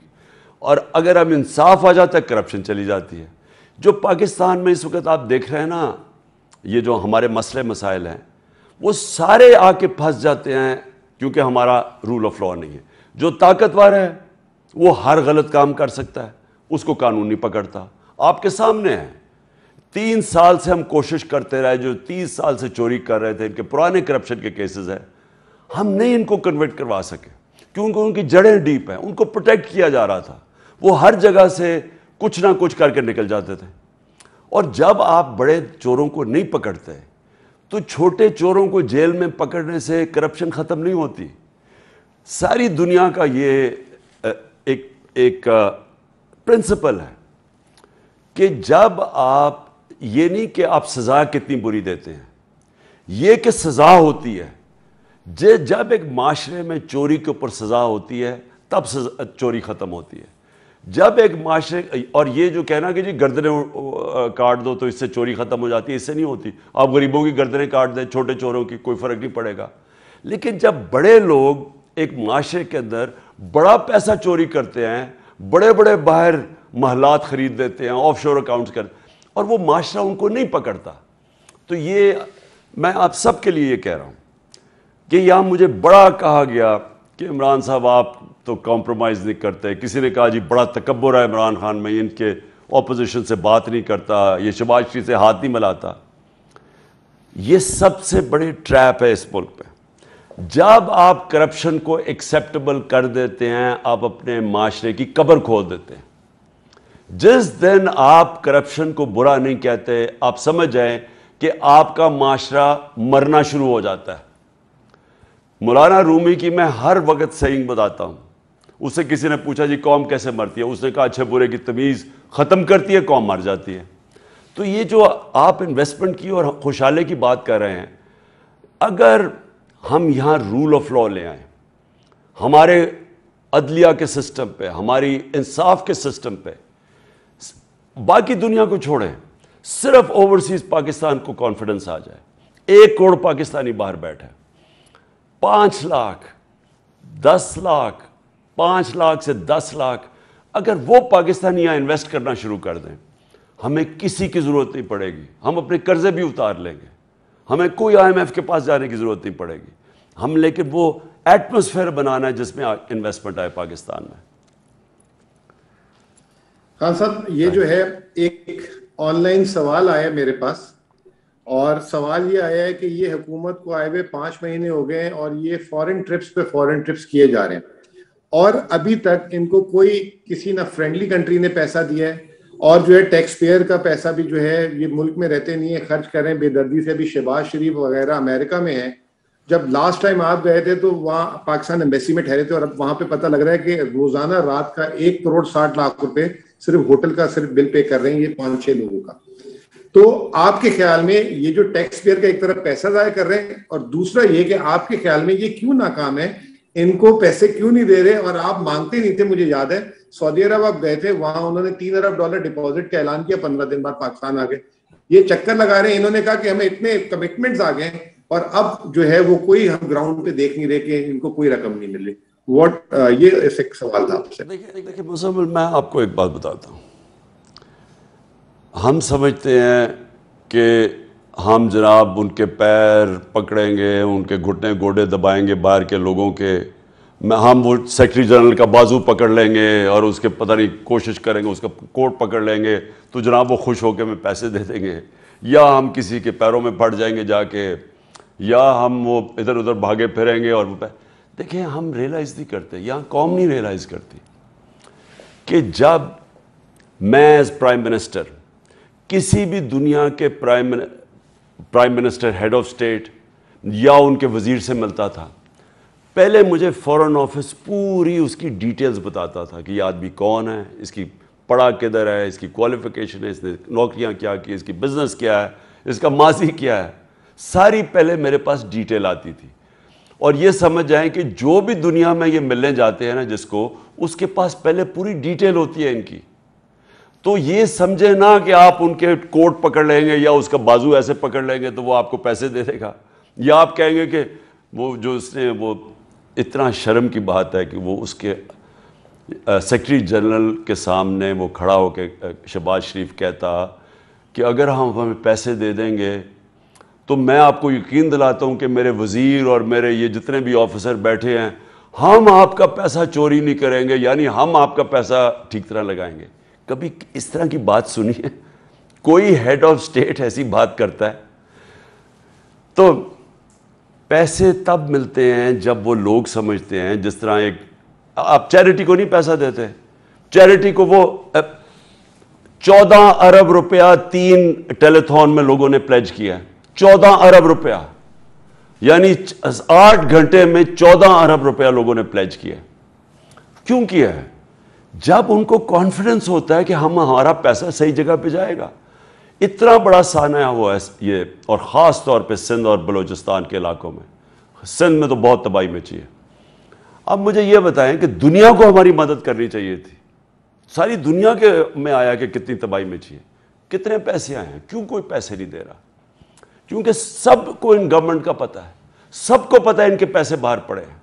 और अगर हम इंसाफ आ जाता है करप्शन चली जाती है जो पाकिस्तान में इस वक्त आप देख रहे हैं ना ये जो हमारे मसले मसाइल हैं वो सारे आके फंस जाते हैं क्योंकि हमारा रूल ऑफ लॉ नहीं है जो ताकतवर है वो हर गलत काम कर सकता है उसको कानून नहीं पकड़ता आपके सामने है तीन साल से हम कोशिश करते रहे जो तीस साल से चोरी कर रहे थे इनके पुराने करप्शन के केसेस हैं हम नहीं इनको कन्वर्ट करवा सके क्योंकि उनकी जड़ें डीप हैं उनको प्रोटेक्ट किया जा रहा था वो हर जगह से कुछ ना कुछ करके निकल जाते थे और जब आप बड़े चोरों को नहीं पकड़ते तो छोटे चोरों को जेल में पकड़ने से करप्शन ख़त्म नहीं होती सारी दुनिया का ये एक एक प्रिंसिपल है कि जब आप ये नहीं कि आप सज़ा कितनी बुरी देते हैं ये कि सज़ा होती है जे जब एक माशरे में चोरी के ऊपर सज़ा होती है तब सजा चोरी ख़त्म होती है जब एक माशरे और ये जो कहना कि जी गर्दने काट दो तो इससे चोरी ख़त्म हो जाती है इससे नहीं होती आप गरीबों की गर्दने काट दें छोटे चोरों की कोई फ़र्क नहीं पड़ेगा लेकिन जब बड़े लोग एक माशरे के अंदर बड़ा पैसा चोरी करते हैं बड़े बड़े बाहर महलात ख़रीद देते हैं ऑफ शोर अकाउंट्स कर और वो माशरा उनको नहीं पकड़ता तो ये मैं आप सब के लिए ये कह रहा हूँ कि यहाँ मुझे बड़ा कहा गया कि इमरान साहब आप तो कॉम्प्रोमाइज़ नहीं करते किसी ने कहा जी बड़ा तकबर है इमरान खान में इनके ऑपोजिशन से बात नहीं करता ये शबाजशी से हाथ नहीं मिलाता ये सबसे बड़ी ट्रैप है इस मुल्क में जब आप करप्शन को एक्सेप्टेबल कर देते हैं आप अपने माशरे की कबर खोल देते हैं जिस दिन आप करप्शन को बुरा नहीं कहते आप समझ जाए कि आपका माशरा मरना शुरू हो जाता है मौलाना रूमी की मैं हर वक्त सही बताता हूँ उससे किसी ने पूछा जी कौम कैसे मरती है उसने कहा अच्छे बुरे की तमीज़ ख़त्म करती है कौम मर जाती है तो ये जो आप इन्वेस्टमेंट की और खुशहाले की बात कर रहे हैं अगर हम यहाँ रूल ऑफ लॉ ले आए हमारे अदलिया के सिस्टम पे हमारी इंसाफ के सिस्टम पे बाकी दुनिया को छोड़ें सिर्फ ओवरसीज़ पाकिस्तान को कॉन्फिडेंस आ जाए एक करोड़ पाकिस्तानी बाहर बैठे पांच लाख दस लाख पांच लाख से दस लाख अगर वो पाकिस्तान यहां इन्वेस्ट करना शुरू कर दें हमें किसी की ज़रूरत नहीं पड़ेगी हम अपने कर्जे भी उतार लेंगे हमें कोई आईएमएफ के पास जाने की ज़रूरत नहीं पड़ेगी हम लेकिन वो एटमोसफेयर बनाना है जिसमें इन्वेस्टमेंट आए पाकिस्तान में खान साहब ये जो है एक ऑनलाइन सवाल आया मेरे पास और सवाल ये आया है कि ये हुकूमत को आए हुए पाँच महीने हो गए और ये फॉरेन ट्रिप्स पे फॉरेन ट्रिप्स किए जा रहे हैं और अभी तक इनको कोई किसी ना फ्रेंडली कंट्री ने पैसा दिया है और जो है टैक्स पेयर का पैसा भी जो है ये मुल्क में रहते नहीं है खर्च करें बेदर्दी से अभी शहबाज शरीफ वगैरह अमेरिका में है जब लास्ट टाइम आप गए थे तो वहाँ पाकिस्तान एम्बेसी में ठहरे थे और अब वहाँ पे पता लग रहा है कि रोजाना रात का एक करोड़ साठ लाख रुपए सिर्फ होटल का सिर्फ बिल पे कर रहे हैं ये पाँच छह लोगों का तो आपके ख्याल में ये जो टैक्स पेयर का एक तरफ पैसा जाया कर रहे हैं और दूसरा ये कि आपके ख्याल में ये क्यों नाकाम है इनको पैसे क्यों नहीं दे रहे और आप मांगते नहीं थे मुझे याद है सऊदी अरब आप गए थे वहां उन्होंने तीन अरब डॉलर डिपॉजिट का ऐलान किया पंद्रह दिन बाद पाकिस्तान आ गए ये चक्कर लगा रहे हैं इन्होंने कहा कि हमें इतने कमिटमेंट्स आ गए और अब जो है वो कोई हम ग्राउंड पे देख नहीं रहे कि इनको कोई रकम नहीं मिली वॉट ये सवाल था आपसे देखिए देखिए मैं आपको एक बात बताता हूँ हम समझते हैं कि हम जनाब उनके पैर पकड़ेंगे उनके घुटने गोडे दबाएंगे बाहर के लोगों के हम वो सेक्रेटरी जनरल का बाजू पकड़ लेंगे और उसके पता नहीं कोशिश करेंगे उसका कोट पकड़ लेंगे तो जनाब वो खुश होकर हमें पैसे दे देंगे या हम किसी के पैरों में पड़ जाएंगे जाके या हम वो इधर उधर भागे फिरेंगे और देखिए हम रियलाइज़ नहीं करते यहाँ कौम नहीं रियलाइज़ करती कि जब मैं एज प्राइम मिनिस्टर किसी भी दुनिया के prime prime minister head of state या उनके वज़ीर से मिलता था पहले मुझे फॉरेन ऑफिस पूरी उसकी डिटेल्स बताता था कि आदमी कौन है इसकी पढ़ा किधर है इसकी क्वालिफिकेशन है इसने नौकरियां क्या की इसकी बिज़नेस क्या है इसका माजी क्या है सारी पहले मेरे पास डिटेल आती थी और ये समझ जाए कि जो भी दुनिया में ये मिलने जाते हैं ना जिसको उसके पास पहले पूरी डिटेल होती है इनकी तो ये समझे ना कि आप उनके कोट पकड़ लेंगे या उसका बाजू ऐसे पकड़ लेंगे तो वो आपको पैसे दे देगा या आप कहेंगे कि वो जो उसने वो इतना शर्म की बात है कि वो उसके सेक्रेटरी जनरल के सामने वो खड़ा होकर शहबाज शरीफ कहता कि अगर हम हमें पैसे दे देंगे तो मैं आपको यकीन दिलाता हूँ कि मेरे वज़ीर और मेरे ये जितने भी ऑफिसर बैठे हैं हम आपका पैसा चोरी नहीं करेंगे यानी हम आपका पैसा ठीक तरह लगाएंगे कभी इस तरह की बात सुनी है कोई हेड ऑफ स्टेट ऐसी बात करता है तो पैसे तब मिलते हैं जब वो लोग समझते हैं जिस तरह एक आप चैरिटी को नहीं पैसा देते चैरिटी को वो चौदह अरब रुपया तीन टेलीथॉन में लोगों ने प्लेज किया है चौदह अरब रुपया यानी आठ घंटे में चौदह अरब रुपया लोगों ने प्लेज किया क्यों किया है जब उनको कॉन्फिडेंस होता है कि हम हमारा पैसा सही जगह पे जाएगा इतना बड़ा साना हुआ है ये और ख़ास तौर पे सिंध और बलूचिस्तान के इलाकों में सिंध में तो बहुत तबाही मची है अब मुझे ये बताएं कि दुनिया को हमारी मदद करनी चाहिए थी सारी दुनिया के में आया कि कितनी तबाही मची है कितने पैसे आए हैं क्यों कोई पैसे नहीं दे रहा क्योंकि सबको इन गवर्नमेंट का पता है सबको पता है इनके पैसे बाहर पड़े हैं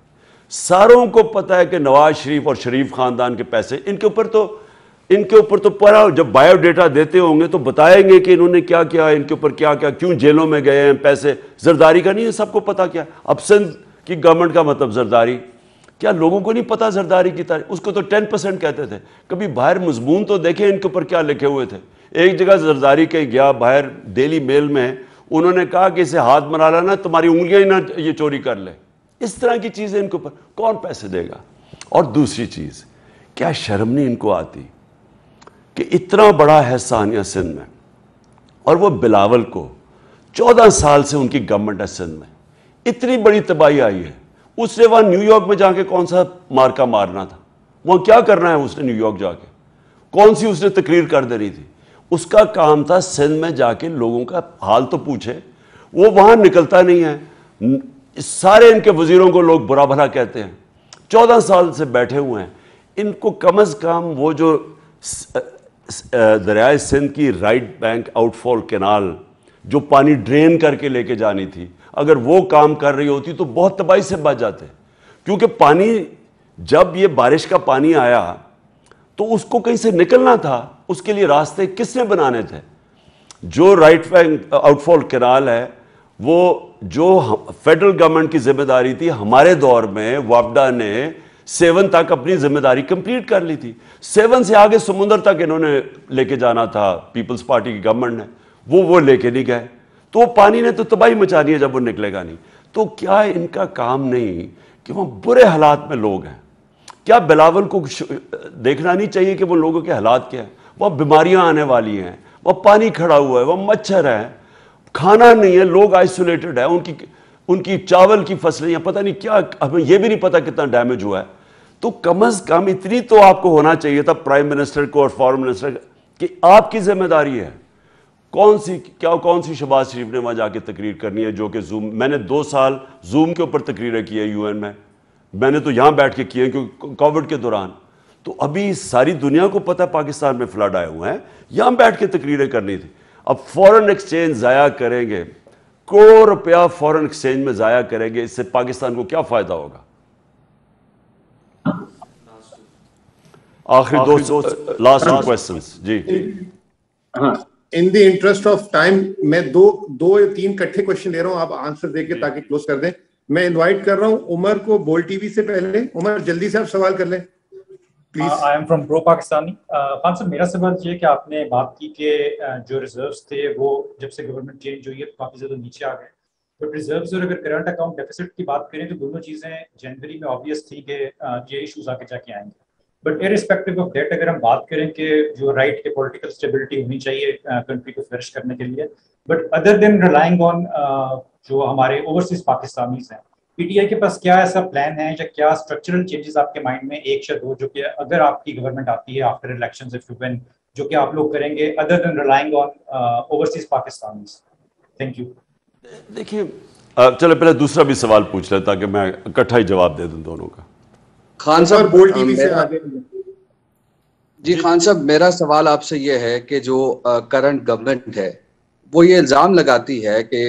सारों को पता है कि नवाज शरीफ और शरीफ खानदान के पैसे इनके ऊपर तो इनके ऊपर तो पूरा जब बायोडेटा देते होंगे तो बताएंगे कि इन्होंने क्या किया इनके ऊपर क्या क्या क्यों जेलों में गए हैं पैसे जरदारी का नहीं है सबको पता क्या अब सिंध की गवर्नमेंट का मतलब जरदारी क्या लोगों को नहीं पता जरदारी की तारीख उसको तो टेन परसेंट कहते थे कभी बाहर मजमून तो देखे इनके ऊपर क्या लिखे हुए थे एक जगह जरदारी कहीं गया बाहर डेली मेल में उन्होंने कहा कि इसे हाथ मरा ना तुम्हारी उंगलियां ही ना ये चोरी कर ले इस तरह की चीज़ें इनके ऊपर कौन पैसे देगा और दूसरी चीज़ क्या शर्म नहीं इनको आती कि इतना बड़ा है सानिया सिंध में और वो बिलावल को चौदह साल से उनकी गवर्नमेंट है सिंध में इतनी बड़ी तबाही आई है उसने वहां न्यूयॉर्क में जाके कौन सा मार्का मारना था वह क्या करना है उसने न्यूयॉर्क जाके कौन सी उसने तकरीर कर दे रही थी उसका काम था सिंध में जाके लोगों का हाल तो पूछे वो वहां निकलता नहीं है सारे इनके वजीरों को लोग बुरा भला कहते हैं चौदह साल से बैठे हुए हैं इनको कम अज़ कम वो जो दरियाए सिंध की राइट बैंक आउटफॉल केनाल जो पानी ड्रेन करके लेके जानी थी अगर वो काम कर रही होती तो बहुत तबाही से बच जाते क्योंकि पानी जब ये बारिश का पानी आया तो उसको कहीं से निकलना था उसके लिए रास्ते किसने बनाने थे जो राइट बैंक आउटफॉल केनाल है वो जो फेडरल गवर्नमेंट की जिम्मेदारी थी हमारे दौर में वापडा ने सेवन तक अपनी जिम्मेदारी कंप्लीट कर ली थी सेवन से आगे समुंदर तक इन्होंने लेके जाना था पीपल्स पार्टी की गवर्नमेंट ने वो वो लेके नहीं गए तो पानी ने तो तबाही मचानी है जब वो निकलेगा नहीं तो क्या इनका काम नहीं कि वह बुरे हालात में लोग हैं क्या बिलावल को देखना नहीं चाहिए कि वो लोगों के हालात क्या है वह बीमारियां आने वाली हैं वह पानी खड़ा हुआ है वह मच्छर है खाना नहीं है लोग आइसोलेटेड है उनकी उनकी चावल की फसलें या पता नहीं क्या हमें यह भी नहीं पता कितना डैमेज हुआ है तो कम अज कम इतनी तो आपको होना चाहिए था प्राइम मिनिस्टर को और फॉरन मिनिस्टर कि आपकी जिम्मेदारी है कौन सी क्या कौन सी शबाज शरीफ ने वहां जाके तकरीर करनी है जो कि जूम मैंने दो साल जूम के ऊपर तकरीरें की है यूएन में मैंने तो यहां बैठ के किए हैं क्योंकि कोविड के दौरान तो अभी सारी दुनिया को पता है पाकिस्तान में फ्लड आए हुए हैं यहां बैठ के तकरीरें करनी थी अब फॉरेन एक्सचेंज ज़ाया करेंगे करोड़ रुपया फॉरेन एक्सचेंज में ज़ाया करेंगे इससे पाकिस्तान को क्या फ़ायदा होगा आखिरी दो लास्ट क्वेश्चन जी in the interest of time मैं दो दो या तीन कट्ठे क्वेश्चन ले रहा हूं आप आंसर देके ताकि क्लोज कर दें मैं इनवाइट कर रहा हूं उमर को बोल टीवी से पहले उमर जल्दी से आप सवाल कर लें I am from pro Pakistani Khan साहब मेरा सवाल ये कि आपने बात की कि uh, जो रिजर्व्स थे वो जब से गवर्नमेंट चेंज हुई है तो काफ़ी ज़्यादा नीचे आ गए बट तो रिजर्व्स और अगर करंट अकाउंट डेफिसिट की बात करें तो दोनों चीज़ें जनवरी में ऑब्वियस थी कि uh, ये इशूज़ आगे जाके आएंगे बट इरिस्पेक्टिव ऑफ डेट अगर हम बात करें कि जो राइट के पॉलिटिकल स्टेबिलिटी होनी चाहिए कंट्री uh, को फ्रेश करने के लिए but other than relying on जो हमारे ओवरसीज पाकिस्तानीज हैं पीटीआई के पास क्या ऐसा प्लान है या क्या स्ट्रक्चरल चेंजेस आपके माइंड में एक या दो जो कि अगर आपकी गवर्नमेंट आती है आफ्टर इलेक्शन जो कि आप लोग करेंगे other than relying on overseas Pakistan thank you देखिए चलो पहले दूसरा भी सवाल पूछ लें ताकि मैं इकट्ठा ही जवाब दे दूं दोनों का खान साहब बोल टीवी से आगे जी खान साहब मेरा सवाल आपसे यह है कि जो करंट गवर्नमेंट है वो ये इल्ज़ाम लगाती है कि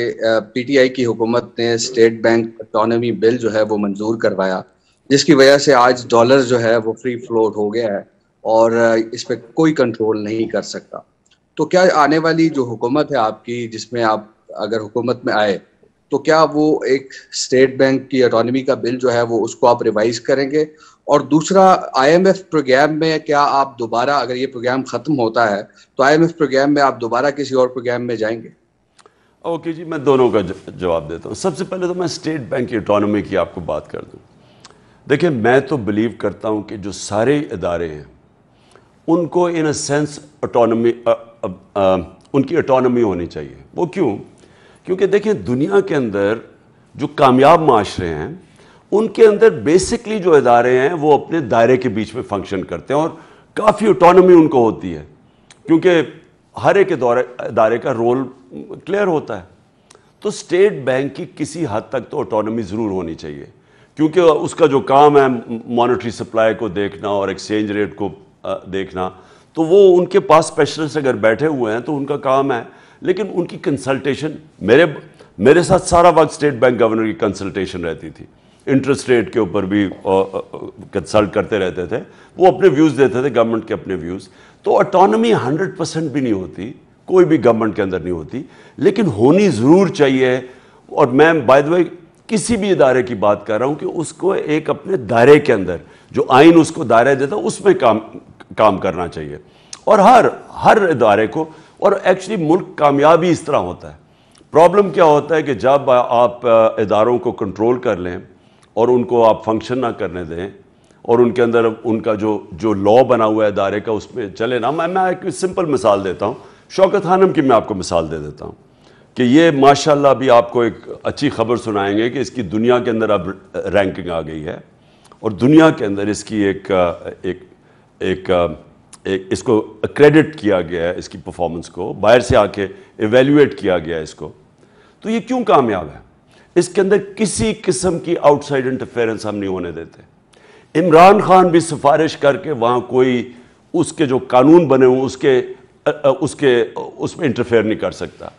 पीटीआई की हुकूमत ने स्टेट बैंक इकोनॉमी बिल जो है वो मंजूर करवाया जिसकी वजह से आज डॉलर जो है वो फ्री फ्लोट हो गया है और इस पर कोई कंट्रोल नहीं कर सकता तो क्या आने वाली जो हुकूमत है आपकी जिसमें आप अगर हुकूमत में आए तो क्या वो एक स्टेट बैंक की अटोनमी का बिल जो है वो उसको आप रिवाइज करेंगे और दूसरा आईएमएफ प्रोग्राम में क्या आप दोबारा अगर ये प्रोग्राम ख़त्म होता है तो आईएमएफ प्रोग्राम में आप दोबारा किसी और प्रोग्राम में जाएंगे ओके जी मैं दोनों का जवाब देता हूँ सबसे पहले तो मैं स्टेट बैंक की इटोनॉमी की आपको बात कर दूँ देखिए मैं तो बिलीव करता हूँ कि जो सारे इदारे हैं उनको इन अ सेंस ऑटोनमी उनकी ऑटोनमी होनी चाहिए वो क्यों क्योंकि देखें दुनिया के अंदर जो कामयाब माशरे हैं उनके अंदर बेसिकली जो इदारे हैं वो अपने दायरे के बीच में फंक्शन करते हैं और काफ़ी ऑटोनमी उनको होती है क्योंकि हर एक इदारे इदारे का रोल क्लियर होता है तो स्टेट बैंक की किसी हद तक तो ऑटोनमी ज़रूर होनी चाहिए क्योंकि उसका जो काम है मॉनेटरी सप्लाई को देखना और एक्सचेंज रेट को देखना तो वो उनके पास स्पेशलिस्ट अगर बैठे हुए हैं तो उनका काम है लेकिन उनकी कंसल्टेशन मेरे मेरे साथ सारा वक्त स्टेट बैंक गवर्नर की कंसल्टेशन रहती थी इंटरेस्ट रेट के ऊपर भी कंसल्ट करते रहते थे वो अपने व्यूज़ देते थे गवर्नमेंट के अपने व्यूज़ तो ऑटोनमी 100 परसेंट भी नहीं होती कोई भी गवर्नमेंट के अंदर नहीं होती लेकिन होनी ज़रूर चाहिए और मैं बाय द वे किसी भी इदारे की बात कर रहा हूँ कि उसको एक अपने दायरे के अंदर जो आइन उसको दायरा देता उसमें काम काम करना चाहिए और हर हर इदारे को और एक्चुअली मुल्क कामयाबी इस तरह होता है प्रॉब्लम क्या होता है कि जब आप इदारों को कंट्रोल कर लें और उनको आप फंक्शन ना करने दें और उनके अंदर उनका जो जो लॉ बना हुआ है इदारे का उसमें चले ना मैं मैं एक सिंपल मिसाल देता हूँ शौकत खानम की मैं आपको मिसाल दे देता हूँ कि ये माशाल्लाह भी आपको एक अच्छी खबर सुनाएंगे कि इसकी दुनिया के अंदर अब रैंकिंग आ गई है और दुनिया के अंदर इसकी एक एक एक, एक इसको क्रेडिट किया गया है इसकी परफॉर्मेंस को बाहर से आके एवेल्यूएट किया गया है इसको तो ये क्यों कामयाब है इसके अंदर किसी किस्म की आउटसाइड इंटरफेरेंस हम नहीं होने देते इमरान खान भी सिफारिश करके वहां कोई उसके जो कानून बने हुए उसके उसके उसमें इंटरफेयर नहीं कर सकता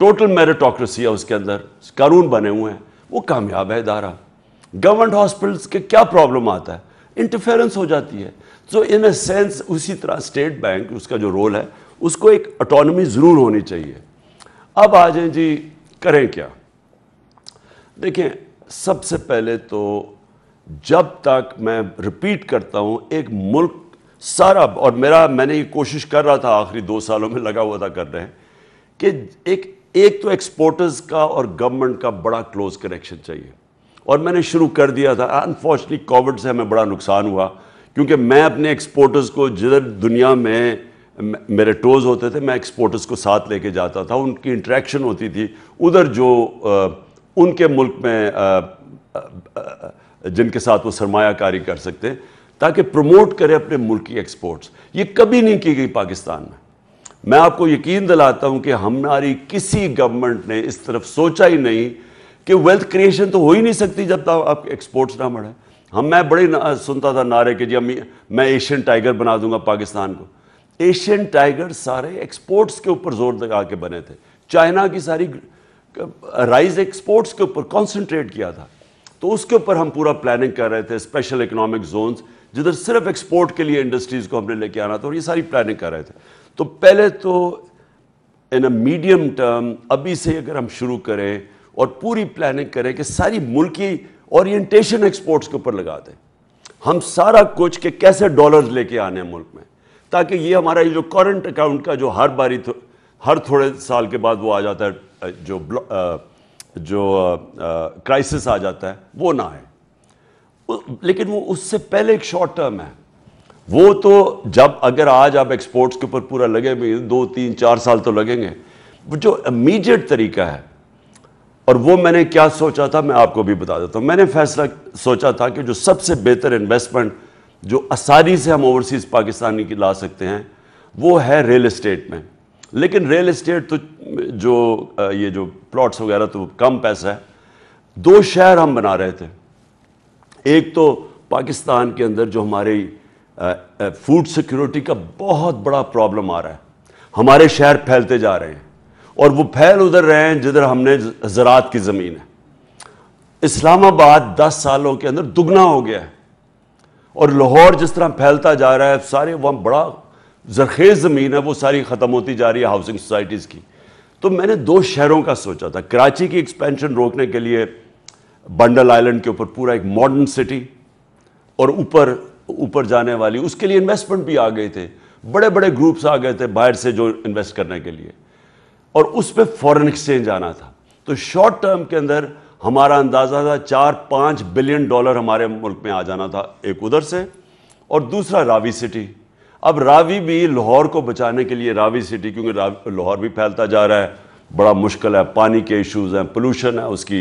टोटल मेरिटोक्रेसी है उसके अंदर कानून बने हुए हैं वो कामयाब है इदारा गवर्नमेंट हॉस्पिटल्स के क्या प्रॉब्लम आता है इंटरफेरेंस हो जाती है सो इन अ सेंस उसी तरह स्टेट बैंक उसका जो रोल है उसको एक ऑटोनमी ज़रूर होनी चाहिए अब आ जाए जी करें क्या देखें सबसे पहले तो जब तक मैं रिपीट करता हूँ एक मुल्क सारा और मेरा मैंने ये कोशिश कर रहा था आखिरी दो सालों में लगा हुआ था कर रहे हैं कि एक एक तो एक्सपोर्टर्स का और गवर्नमेंट का बड़ा क्लोज कनेक्शन चाहिए और मैंने शुरू कर दिया था अनफॉर्चुनेटली कोविड से हमें बड़ा नुकसान हुआ क्योंकि मैं अपने एक्सपोर्टर्स को जिधर दुनिया में मेरे टोज़ होते थे मैं एक्सपोर्टर्स को साथ लेके जाता था उनकी इंट्रैक्शन होती थी उधर जो उनके मुल्क में आ, आ, आ, जिनके साथ वो सरमाकारी कर सकते हैं ताकि प्रमोट करें अपने मुल्क की एक्सपोर्ट्स ये कभी नहीं की गई पाकिस्तान में मैं आपको यकीन दिलाता हूं कि हमारी किसी गवर्नमेंट ने इस तरफ सोचा ही नहीं कि वेल्थ क्रिएशन तो हो ही नहीं सकती जब तक आप एक्सपोर्ट्स ना बढ़े हम मैं बड़े सुनता था नारे के जी हम मैं एशियन टाइगर बना दूंगा पाकिस्तान को एशियन टाइगर सारे एक्सपोर्ट्स के ऊपर जोर लगा के बने थे चाइना की सारी राइज एक्सपोर्ट्स के ऊपर कॉन्सेंट्रेट किया था तो उसके ऊपर हम पूरा प्लानिंग कर रहे थे स्पेशल इकोनॉमिक जोन जिधर सिर्फ एक्सपोर्ट के लिए इंडस्ट्रीज़ को हमने लेके आना था और ये सारी प्लानिंग कर रहे थे तो पहले तो इन अ मीडियम टर्म अभी से अगर हम शुरू करें और पूरी प्लानिंग करें कि सारी मुल्की ओरिएंटेशन एक्सपोर्ट्स के ऊपर लगा दें हम सारा कुछ के कैसे डॉलर्स लेके आने हैं मुल्क में ताकि ये हमारा ये जो करंट अकाउंट का जो हर बारी थो, हर थोड़े साल के बाद वो आ जाता है जो जो क्राइसिस आ जाता है वो ना है लेकिन वो उससे पहले एक शॉर्ट टर्म है वो तो जब अगर आज आप एक्सपोर्ट्स के ऊपर पूरा लगे भी दो तीन चार साल तो लगेंगे जो इमीडिएट तरीका है और वो मैंने क्या सोचा था मैं आपको भी बता देता हूँ मैंने फैसला सोचा था कि जो सबसे बेहतर इन्वेस्टमेंट जो आसानी से हम ओवरसीज़ पाकिस्तानी की ला सकते हैं वो है रियल इस्टेट में लेकिन रियल इस्टेट तो जो ये जो प्लॉट्स वगैरह तो कम पैसा है दो शहर हम बना रहे थे एक तो पाकिस्तान के अंदर जो हमारी फूड सिक्योरिटी का बहुत बड़ा प्रॉब्लम आ रहा है हमारे शहर फैलते जा रहे हैं और वो फैल उधर रहे हैं जिधर हमने ज़रात की ज़मीन है इस्लामाबाद 10 सालों के अंदर दुगना हो गया है और लाहौर जिस तरह फैलता जा रहा है सारे वहाँ बड़ा जरखेज़ ज़मीन है वो सारी ख़त्म होती जा रही है हाउसिंग सोसाइटीज़ की तो मैंने दो शहरों का सोचा था कराची की एक्सपेंशन रोकने के लिए बंडल आइलैंड के ऊपर पूरा एक मॉडर्न सिटी और ऊपर ऊपर जाने वाली उसके लिए इन्वेस्टमेंट भी आ गए थे बड़े बड़े ग्रुप्स आ गए थे बाहर से जो इन्वेस्ट करने के लिए और उस पर फॉरन एक्सचेंज आना था तो शॉर्ट टर्म के अंदर हमारा अंदाज़ा था चार पाँच बिलियन डॉलर हमारे मुल्क में आ जाना था एक उधर से और दूसरा रावी सिटी अब रावी भी लाहौर को बचाने के लिए रावी सिटी क्योंकि लाहौर भी फैलता जा रहा है बड़ा मुश्किल है पानी के इश्यूज़ हैं पोलूशन है उसकी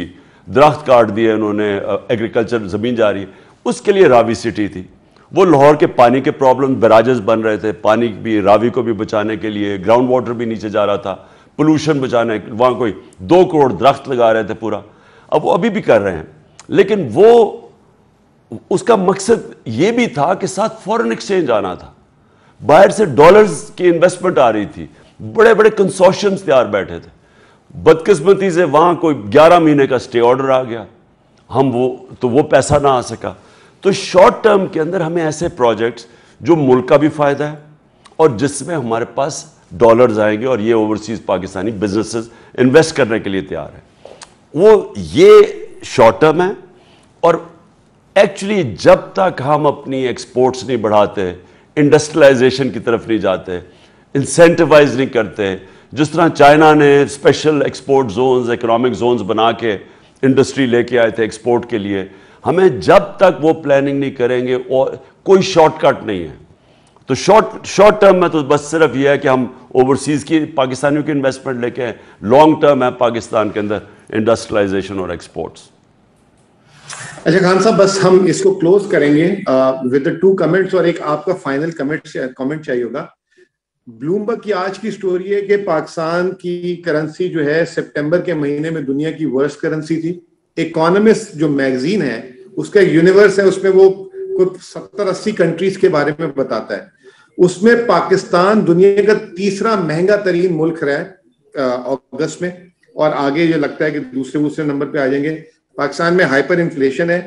दरख्त काट दिए उन्होंने एग्रीकल्चर ज़मीन जा रही है उसके लिए रावी सिटी थी वो लाहौर के पानी के प्रॉब्लम बराजेस बन रहे थे पानी भी रावी को भी बचाने के लिए ग्राउंड वाटर भी नीचे जा रहा था पोलूशन बचाने वहाँ कोई दो करोड़ दरख्त लगा रहे थे पूरा अब वो अभी भी कर रहे हैं लेकिन वो उसका मकसद ये भी था कि साथ फॉरेन एक्सचेंज आना था बाहर से डॉलर्स की इन्वेस्टमेंट आ रही थी बड़े बड़े कंसोशन तैयार बैठे थे बदकिस्मती से वहाँ कोई 11 महीने का स्टे ऑर्डर आ गया हम वो तो वो पैसा ना आ सका तो शॉर्ट टर्म के अंदर हमें ऐसे प्रोजेक्ट्स जो मुल्क का भी फ़ायदा है और जिसमें हमारे पास डॉलर्स आएंगे और ये ओवरसीज़ पाकिस्तानी बिजनेसेस इन्वेस्ट करने के लिए तैयार है वो ये शॉर्ट टर्म है और एक्चुअली जब तक हम अपनी एक्सपोर्ट्स नहीं बढ़ाते इंडस्ट्रलाइजेशन की तरफ नहीं जाते इंसेंटिवाइज नहीं करते जिस तरह चाइना ने special export zones economic zones बना के इंडस्ट्री लेके आए थे एक्सपोर्ट के लिए हमें जब तक वो प्लानिंग नहीं करेंगे और कोई शॉर्टकट नहीं है तो शॉर्ट शॉर्ट टर्म में तो बस सिर्फ ये है कि हम ओवरसीज़ की पाकिस्तानियों की इन्वेस्टमेंट लेके आए लॉन्ग टर्म है पाकिस्तान के अंदर इंडस्ट्रियलाइजेशन और एक्सपोर्ट्स अच्छा खान साहब बस हम इसको क्लोज करेंगे विद टू कमेंट्स और एक आपका फाइनल कमेंट कमेंट चाहिए होगा ब्लूमबर्ग की आज की स्टोरी है कि पाकिस्तान की करेंसी जो है सितंबर के महीने में दुनिया की वर्स्ट करेंसी थी इकोनॉमिस्ट जो मैगजीन है उसका यूनिवर्स है उसमें वो कुछ सत्तर अस्सी कंट्रीज के बारे में बताता है उसमें पाकिस्तान दुनिया का तीसरा महंगा तरीन मुल्क रहा है अगस्त uh, में और आगे ये लगता है कि दूसरे दूसरे नंबर पे आ जाएंगे पाकिस्तान में हाइपर इन्फ्लेशन है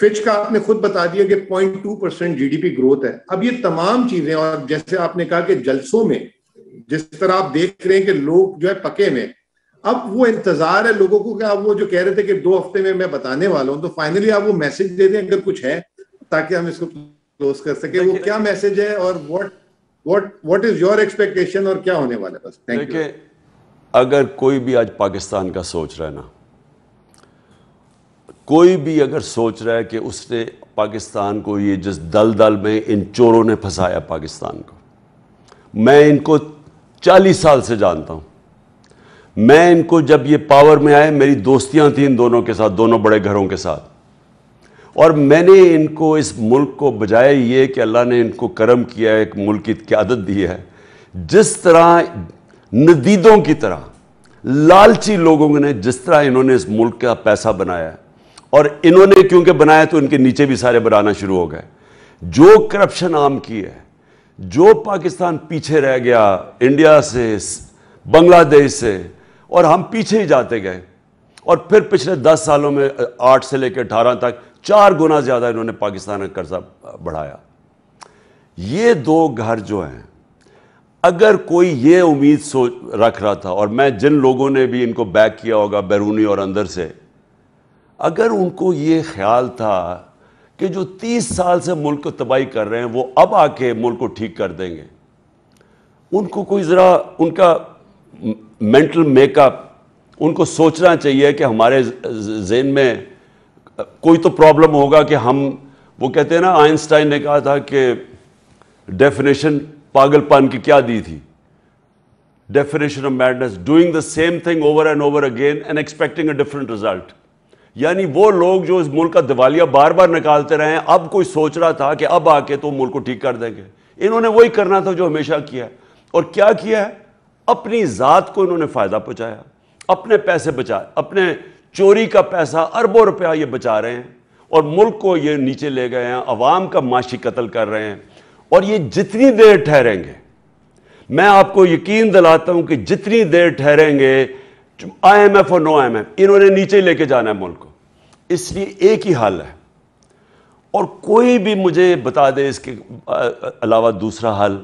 फिच का आपने खुद बता दिया कि 0.2 परसेंट पी ग्रोथ है अब ये तमाम चीजें और जैसे आपने कहा कि जलसों में जिस तरह आप देख रहे हैं कि लोग जो है पके में अब वो इंतजार है लोगों को कि आप वो जो कह रहे थे कि दो हफ्ते में मैं बताने वाला हूं तो फाइनली आप वो मैसेज दे दें अगर कुछ है ताकि हम इसको क्लोज कर सके वो क्या मैसेज है और what what what is your expectation और क्या होने वाला है बस थैंक यू अगर कोई भी आज पाकिस्तान का सोच रहा है ना कोई भी अगर सोच रहा है कि उसने पाकिस्तान को ये जिस दल दल में इन चोरों ने फंसाया पाकिस्तान को मैं इनको चालीस साल से जानता हूँ मैं इनको जब ये पावर में आए मेरी दोस्तियाँ थी इन दोनों के साथ दोनों बड़े घरों के साथ और मैंने इनको इस मुल्क को बजाय ये कि अल्लाह ने इनको करम किया है एक मुल्क की क्यादत दी है जिस तरह नदीदों की तरह लालची लोगों ने जिस तरह इन्होंने इस मुल्क का पैसा बनाया है और इन्होंने क्योंकि बनाया तो इनके नीचे भी सारे बनाना शुरू हो गए जो करप्शन आम की है जो पाकिस्तान पीछे रह गया इंडिया से बांग्लादेश से और हम पीछे ही जाते गए और फिर पिछले दस सालों में आठ से लेकर अठारह तक चार गुना ज़्यादा इन्होंने पाकिस्तान का कर्जा बढ़ाया ये दो घर जो हैं अगर कोई ये उम्मीद सोच रख रहा था और मैं जिन लोगों ने भी इनको बैक किया होगा बैरूनी और अंदर से अगर उनको ये ख्याल था कि जो तीस साल से मुल्क को तबाही कर रहे हैं वो अब आके मुल्क को ठीक कर देंगे उनको कोई ज़रा उनका मेंटल मेकअप उनको सोचना चाहिए कि हमारे जेन में कोई तो प्रॉब्लम होगा कि हम वो कहते हैं ना आइंस्टाइन ने कहा था कि डेफिनेशन पागलपन की क्या दी थी definition of madness doing the same thing over and over again and expecting a different result यानी वो लोग जो इस मुल्क का दिवालिया बार बार निकालते रहे हैं अब कोई सोच रहा था कि अब आके तो मुल्क को ठीक कर देंगे इन्होंने वही करना था जो हमेशा किया और क्या किया है अपनी ज़ात को इन्होंने फ़ायदा पहुँचाया अपने पैसे बचा अपने चोरी का पैसा अरबों रुपया ये बचा रहे हैं और मुल्क को ये नीचे ले गए हैं अवाम का माशी कत्ल कर रहे हैं और ये जितनी देर ठहरेंगे मैं आपको यकीन दिलाता हूं कि जितनी देर ठहरेंगे आई एम एफ और नो आई एम एफ इन्होंने नीचे लेके जाना है मुल्क को इसलिए एक ही हल है और कोई भी मुझे बता दे इसके अलावा दूसरा हल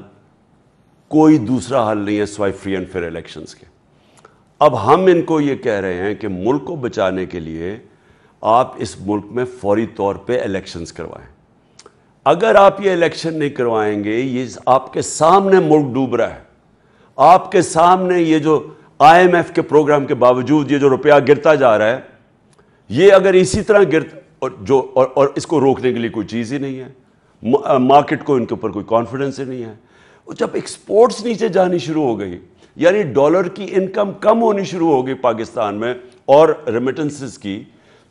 कोई दूसरा हल नहीं है स्वाई फ्री एंड फेयर इलेक्शंस के अब हम इनको ये कह रहे हैं कि मुल्क को बचाने के लिए आप इस मुल्क में फौरी तौर पे इलेक्शंस करवाएं अगर आप ये इलेक्शन नहीं करवाएंगे ये आपके सामने मुल्क डूब रहा है आपके सामने ये जो आईएमएफ के प्रोग्राम के बावजूद ये जो रुपया गिरता जा रहा है ये अगर इसी तरह गिर और जो और, और इसको रोकने के लिए कोई चीज़ ही नहीं है मार्केट को इनके ऊपर कोई कॉन्फिडेंस ही नहीं है और जब एक्सपोर्ट्स नीचे जानी शुरू हो गई यानी डॉलर की इनकम कम होनी शुरू हो गई पाकिस्तान में और रेमिटेंसेस की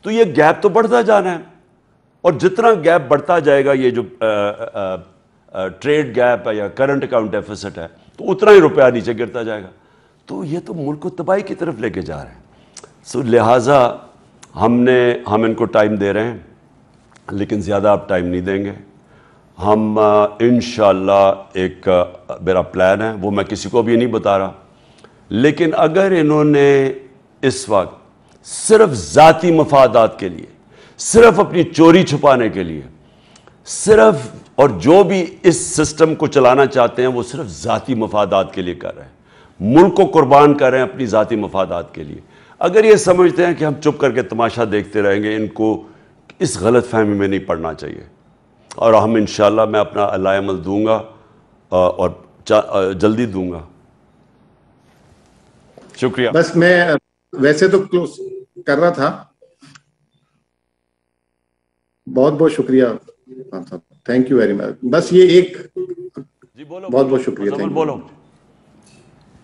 तो ये गैप तो बढ़ता जाना है और जितना गैप बढ़ता जाएगा ये जो आ, आ, आ, ट्रेड गैप है या करंट अकाउंट डेफिसिट है तो उतना ही रुपया नीचे गिरता जाएगा तो ये तो मुल्क को तबाही की तरफ लेके जा रहे हैं सो लिहाजा हमने हम इनको टाइम दे रहे हैं लेकिन ज़्यादा आप टाइम नहीं देंगे हम इन एक मेरा प्लान है वो मैं किसी को भी नहीं बता रहा लेकिन अगर इन्होंने इस वक्त सिर्फ ज़ाती मफादात के लिए सिर्फ अपनी चोरी छुपाने के लिए सिर्फ और जो भी इस सिस्टम को चलाना चाहते हैं वो सिर्फ ज़ाती मफादात के लिए कर रहे हैं मुल्क को कुर्बान कर रहे हैं अपनी ज़ाती मफादात के लिए अगर ये समझते हैं कि हम चुप करके तमाशा देखते रहेंगे इनको इस गलत फहमी में नहीं पड़ना चाहिए और हम इन मैं अपना अलामल दूंगा और जल्दी दूंगा शुक्रिया बस मैं वैसे तो क्लोज कर रहा था बहुत बहुत शुक्रिया थैंक यू वेरी मच बस ये एक जी बोलो बहुत बहुत शुक्रिया बोलो।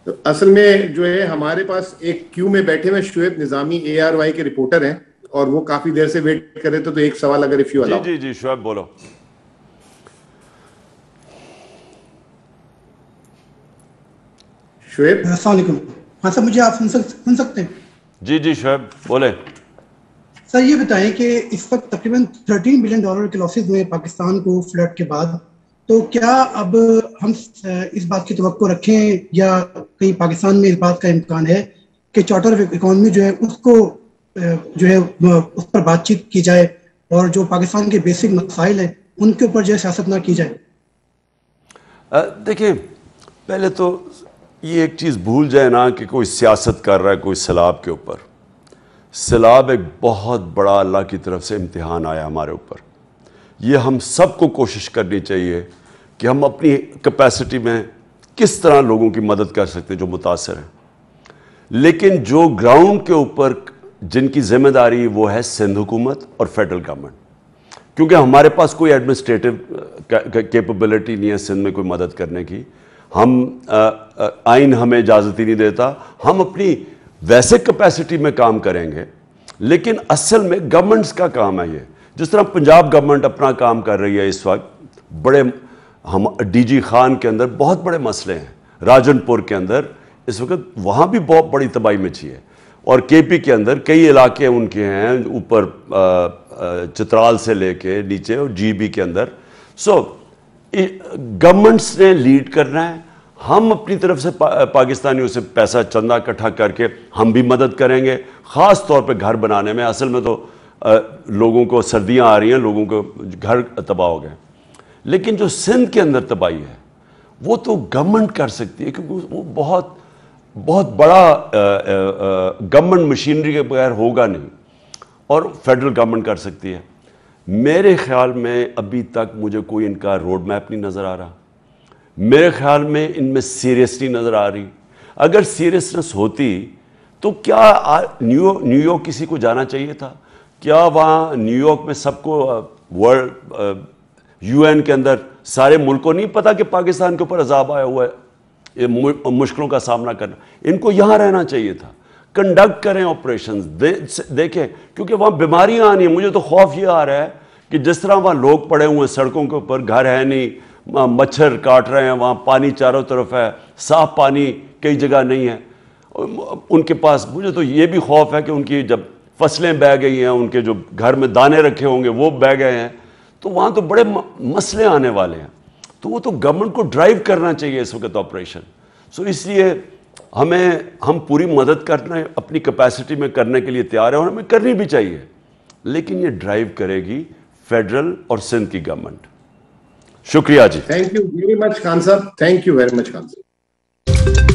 तो असल में जो है हमारे पास एक क्यू में बैठे हुए Shoaib Nizami A R Y के रिपोर्टर हैं और वो काफी देर से वेट कर रहे थे तो एक सवाल अगर इफ यू जी जी जी शुएब बोलो शुएब हाँ सर मुझे आप सुन सक, सुन सकते हैं जी जी शुएब बोले सर ये बताएं कि इस वक्त तकरीबन 13 बिलियन डॉलर के लॉसेज में पाकिस्तान को फ्लड के बाद तो क्या अब हम इस बात की तो रखें या कहीं पाकिस्तान में इस बात का इम्कान है कि चार्टर इकोनॉमी जो है उसको जो है उस पर बातचीत की जाए और जो पाकिस्तान के बेसिक मसाइल हैं उनके ऊपर जो है सियासत ना की जाए देखिए पहले तो ये एक चीज़ भूल जाए ना कि कोई सियासत कर रहा है कोई सैलाब के ऊपर सैलाब एक बहुत बड़ा अल्लाह की तरफ से इम्तहान आया हमारे ऊपर ये हम सबको कोशिश करनी चाहिए कि हम अपनी कैपेसिटी में किस तरह लोगों की मदद कर सकते हैं जो मुतासर हैं लेकिन जो ग्राउंड के ऊपर जिनकी जिम्मेदारी वो है सिंध हुकूमत और फेडरल गवर्नमेंट क्योंकि हमारे पास कोई एडमिनिस्ट्रेटिव कैपेबिलिटी uh, नहीं है सिंध में कोई मदद करने की हम uh, uh, आइन हमें इजाज़त ही नहीं देता हम अपनी वैसे कैपेसिटी में काम करेंगे लेकिन असल में गवर्नमेंट्स का काम है ये जिस तरह पंजाब गवर्नमेंट अपना काम कर रही है इस वक्त बड़े हम डीजी खान के अंदर बहुत बड़े मसले हैं राजनपुर के अंदर इस वक्त वहाँ भी बहुत बड़ी तबाही मची है और केपी के अंदर कई इलाके उनके हैं ऊपर चित्राल से लेके नीचे और जीबी के अंदर सो गवर्नमेंट्स ने लीड करना है हम अपनी तरफ से पा, पाकिस्तानियों से पैसा चंदा इकट्ठा करके हम भी मदद करेंगे ख़ास तौर पर घर बनाने में असल में तो आ, लोगों को सर्दियाँ आ रही हैं लोगों को घर तबाह हो गए लेकिन जो सिंध के अंदर तबाही है वो तो गवर्नमेंट कर सकती है क्योंकि वो बहुत बहुत बड़ा गवर्नमेंट मशीनरी के बगैर होगा नहीं और फेडरल गवर्नमेंट कर सकती है मेरे ख्याल में अभी तक मुझे कोई इनका रोड मैप नहीं नज़र आ रहा मेरे ख्याल में इनमें सीरियसली नज़र आ रही अगर सीरियसनेस होती तो क्या न्यू न्यूयॉर्क किसी को जाना चाहिए था क्या वहाँ न्यूयॉर्क में सबको वर्ल्ड यूएन के अंदर सारे मुल्क को नहीं पता कि पाकिस्तान के ऊपर अजाब आया हुआ है ये मुश्किलों का सामना करना इनको यहाँ रहना चाहिए था कंडक्ट करें ऑपरेशन दे, देखें क्योंकि वहाँ बीमारियाँ आनी है मुझे तो खौफ ये आ रहा है कि जिस तरह वहाँ लोग पड़े हुए हैं सड़कों के ऊपर घर है नहीं मच्छर काट रहे हैं वहाँ पानी चारों तरफ है साफ पानी कई जगह नहीं है उनके पास मुझे तो ये भी खौफ है कि उनकी जब फसलें बह गई हैं उनके जो घर में दाने रखे होंगे वो बह गए हैं तो वहां तो बड़े मसले आने वाले हैं तो वो तो गवर्नमेंट को ड्राइव करना चाहिए इस वक्त ऑपरेशन सो इसलिए हमें हम पूरी मदद करने अपनी कैपेसिटी में करने के लिए तैयार है और हमें करनी भी चाहिए लेकिन ये ड्राइव करेगी फेडरल और सिंध की गवर्नमेंट शुक्रिया जी thank you very much Khan साहब thank you very much Khan साहब